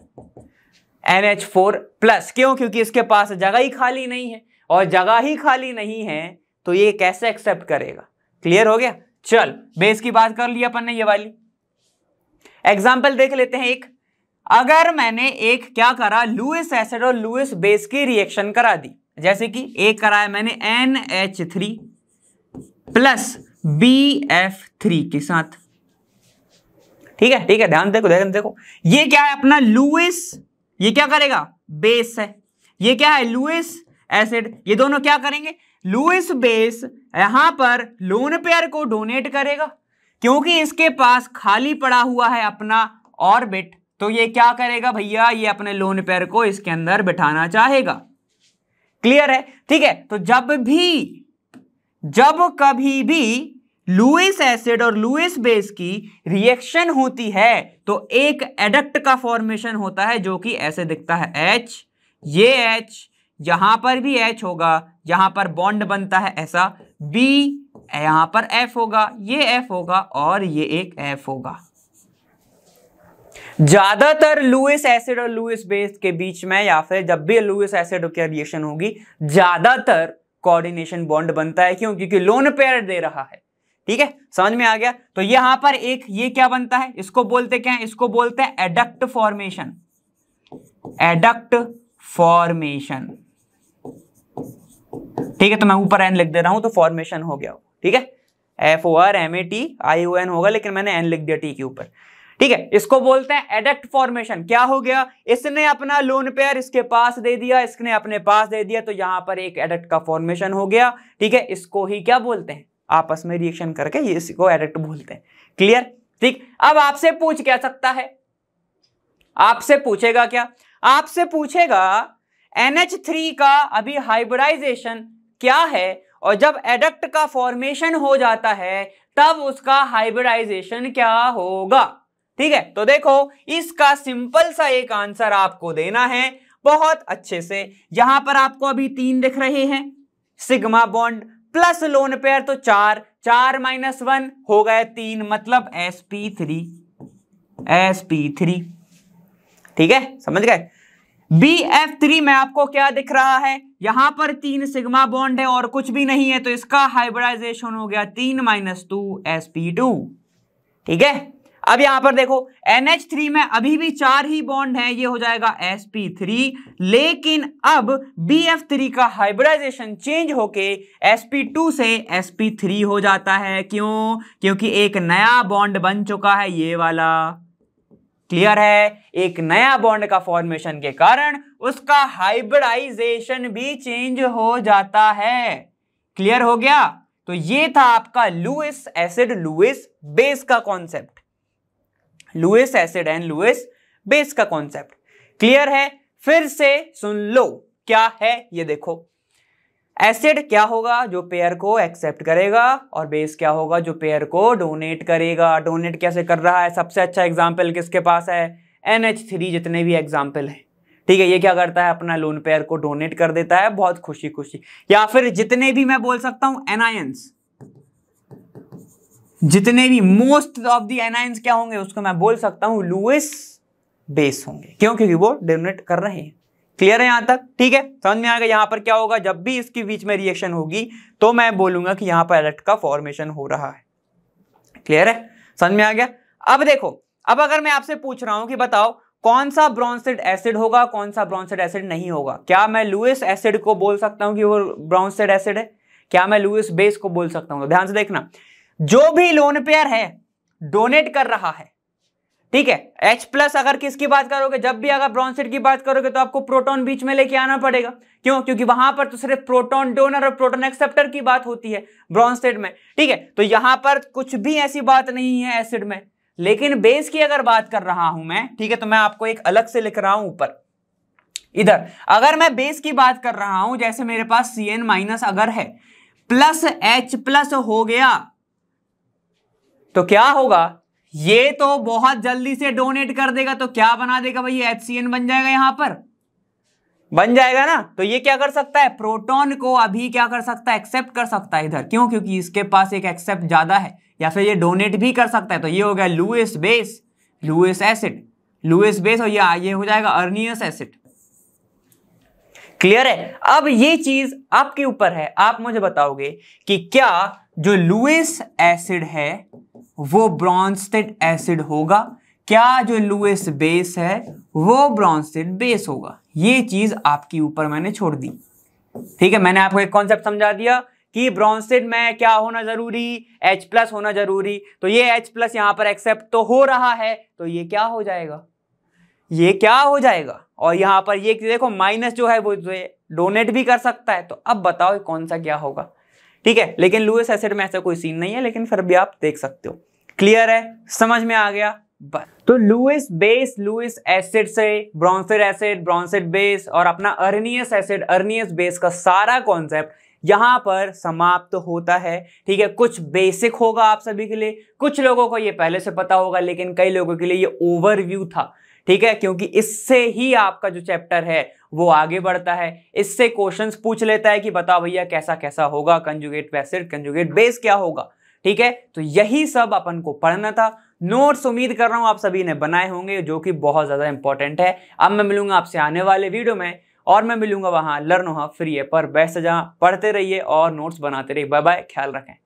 N H four plus क्यों क्योंकि इसके पास जगह ही खाली नहीं है और जगह ही खाली नहीं है तो ये कैसे एक्सेप्ट करेगा क्लियर हो गया चल बेस की बात कर ली अपन ने ये वाली एग्जाम्पल देख लेते हैं एक अगर मैंने एक क्या करा लुइस एसिड और लुइस बेस की रिएक्शन करा दी जैसे कि एक कराया मैंने N H three plus B F three के साथ ठीक है ठीक है ध्यान देखो ध्यान देखो ये क्या है अपना लुइस ये क्या करेगा बेस है ये क्या है लुइस एसिड ये दोनों क्या करेंगे लुइस बेस यहां पर लोन पेयर को डोनेट करेगा क्योंकि इसके पास खाली पड़ा हुआ है अपना ऑर्बिट तो ये क्या करेगा भैया ये अपने लोन पेयर को इसके अंदर बिठाना चाहेगा क्लियर है ठीक है तो जब भी जब कभी भी लुइस एसिड और लुइस बेस की रिएक्शन होती है तो एक एडक्ट का फॉर्मेशन होता है जो कि ऐसे दिखता है एच ये एच यहां पर भी एच होगा यहां पर बॉन्ड बनता है ऐसा बी यहां पर एफ होगा ये एफ होगा और ये एक एफ होगा ज्यादातर लुइस एसिड और लुइस बेस के बीच में या फिर जब भी लुइस एसिड की रिएक्शन होगी ज्यादातर कोऑर्डिनेशन बॉन्ड बनता है क्यों क्योंकि लोन पेयर दे रहा है ठीक है समझ में आ गया तो यहां पर एक ये क्या बनता है इसको बोलते क्या है इसको बोलते हैं एडक्ट फॉर्मेशन एडक्ट फॉर्मेशन ठीक है तो मैं ऊपर एन लिख दे रहा हूं तो फॉर्मेशन हो गया ठीक है F O R M A T I O N होगा लेकिन मैंने एन लिख दिया टी के ऊपर ठीक है इसको बोलते हैं एडक्ट फॉर्मेशन क्या हो गया इसने अपना लोन पेयर इसके पास दे दिया इसने अपने पास दे दिया तो यहां पर एक एडक्ट का फॉर्मेशन हो गया ठीक है इसको ही क्या बोलते हैं आपस में रिएक्शन करके ये इसी को एडक्ट बोलते हैं क्लियर ठीक अब आपसे पूछ क्या सकता है आपसे पूछेगा क्या आपसे पूछेगा NH3 का अभी हाइब्रिडाइजेशन क्या है और जब एडक्ट का फॉर्मेशन हो जाता है तब उसका हाइब्रिडाइजेशन क्या होगा ठीक है तो देखो इसका सिंपल सा एक आंसर आपको देना है बहुत अच्छे से यहां पर आपको अभी तीन दिख रहे हैं sigma bond plus lone pair तो चार चार माइनस वन हो गए तीन मतलब S P three S P three ठीक है समझ गए बी एफ थ्री में आपको क्या दिख रहा है यहां पर तीन सिग्मा बॉन्ड है और कुछ भी नहीं है तो इसका हाइब्रिडाइजेशन हो गया तीन minus two S P two ठीक है अब यहां पर देखो NH3 में अभी भी चार ही बॉन्ड हैं ये हो जाएगा sp3 लेकिन अब BF3 का हाइब्रिडाइजेशन चेंज होके sp2 से sp3 हो जाता है क्यों क्योंकि एक नया बॉन्ड बन चुका है ये वाला क्लियर है एक नया बॉन्ड का फॉर्मेशन के कारण उसका हाइब्रिडाइजेशन भी चेंज हो जाता है क्लियर हो गया तो ये था आपका लुइस एसिड लुइस बेस का concept Lewis acid and Lewis base का कॉन्सेप्ट क्लियर है फिर से सुन लो क्या है ये देखो एसिड क्या होगा जो पेयर को एक्सेप्ट करेगा और बेस क्या होगा जो पेयर को डोनेट करेगा डोनेट कैसे कर रहा है सबसे अच्छा एग्जाम्पल किसके पास है एन थ्री जितने भी एग्जाम्पल हैं ठीक है ये क्या करता है अपना लोन पेयर को डोनेट कर देता है बहुत खुशी खुशी या फिर जितने भी मैं बोल सकता हूं एनायंस जितने भी मोस्ट ऑफ दी एनाइंस क्या होंगे उसको मैं बोल सकता हूं लुइस बेस होंगे क्यों क्योंकि वो डोमिनेट कर रहे हैं क्लियर है यहां तक ठीक है समझ में आएगा यहां पर क्या होगा जब भी इसके बीच में रिएक्शन होगी तो मैं बोलूंगा कि यहां पर एलेक्ट का फॉर्मेशन हो रहा है क्लियर है समझ में आ गया अब देखो अब अगर मैं आपसे पूछ रहा हूं कि बताओ कौन सा ब्रॉन्सेड एसिड होगा कौन सा ब्रॉन्सेड एसिड नहीं होगा क्या मैं लुइस एसिड को बोल सकता हूं कि वो ब्रॉन्सेड एसिड है क्या मैं लुइस बेस को बोल सकता हूं तो ध्यान से देखना जो भी लोन पेयर है डोनेट कर रहा है ठीक है H प्लस अगर किसकी बात करोगे जब भी अगर ब्रॉन्सेट की बात करोगे तो आपको प्रोटॉन बीच में लेके आना पड़ेगा क्यों क्योंकि वहां पर तो सिर्फ प्रोटॉन डोनर और प्रोटॉन एक्सेप्टर की बात होती है ब्रॉन्सेट में ठीक है तो यहां पर कुछ भी ऐसी बात नहीं है एसिड में लेकिन बेस की अगर बात कर रहा हूं मैं ठीक है तो मैं आपको एक अलग से लिख रहा हूं ऊपर इधर अगर मैं बेस की बात कर रहा हूं जैसे मेरे पास सी एन माइनस अगर है प्लस एच प्लस हो गया तो क्या होगा ये तो बहुत जल्दी से डोनेट कर देगा तो क्या बना देगा भाई एच बन जाएगा यहां पर बन जाएगा ना तो ये क्या कर सकता है प्रोटॉन को अभी क्या कर सकता है एक्सेप्ट कर सकता है इधर क्यों क्योंकि इसके पास एक एक्सेप्ट ज्यादा है या फिर ये डोनेट भी कर सकता है तो ये हो गया Lewis base Lewis acid Lewis base और ये ये हो जाएगा अर्नियस एसिड क्लियर है अब ये चीज आपके ऊपर है आप मुझे बताओगे कि क्या जो लुइस एसिड है वो ब्रॉन्स्टेड एसिड होगा क्या जो लुएस बेस है वो ब्रॉन्स्टेड बेस होगा ये चीज आपके ऊपर मैंने छोड़ दी ठीक है मैंने आपको एक कॉन्सेप्ट समझा दिया कि ब्रॉन्स्टेड में क्या होना जरूरी H प्लस होना जरूरी तो ये H प्लस यहां पर एक्सेप्ट तो हो रहा है तो ये क्या हो जाएगा ये क्या हो जाएगा और यहाँ पर ये देखो माइनस जो है वो डोनेट तो भी कर सकता है तो अब बताओ कौन सा क्या होगा ठीक है लेकिन लुएस एसिड में ऐसा कोई सीन नहीं है लेकिन फिर भी आप देख सकते हो क्लियर है समझ में आ गया तो लुइस बेस लुइस एसिड से ब्रॉन्सिड एसिड ब्रॉन्सिड बेस और अपना अर्नियस एसिड अर्नियस बेस का सारा कॉन्सेप्ट यहां पर समाप्त तो होता है ठीक है कुछ बेसिक होगा आप सभी के लिए कुछ लोगों को यह पहले से पता होगा लेकिन कई लोगों के लिए ये ओवरव्यू था ठीक है क्योंकि इससे ही आपका जो चैप्टर है वो आगे बढ़ता है इससे क्वेश्चंस पूछ लेता है कि बताओ भैया कैसा कैसा होगा कंजुगेट एसिड कंजुगेट बेस क्या होगा ठीक है तो यही सब अपन को पढ़ना था नोट्स उम्मीद कर रहा हूं आप सभी ने बनाए होंगे जो कि बहुत ज़्यादा इंपॉर्टेंट है अब मैं मिलूंगा आपसे आने वाले वीडियो में और मैं मिलूंगा वहां लर्न हो फ्री है पर वैसे जहाँ पढ़ते रहिए और नोट्स बनाते रहिए बाय बाय ख्याल रखें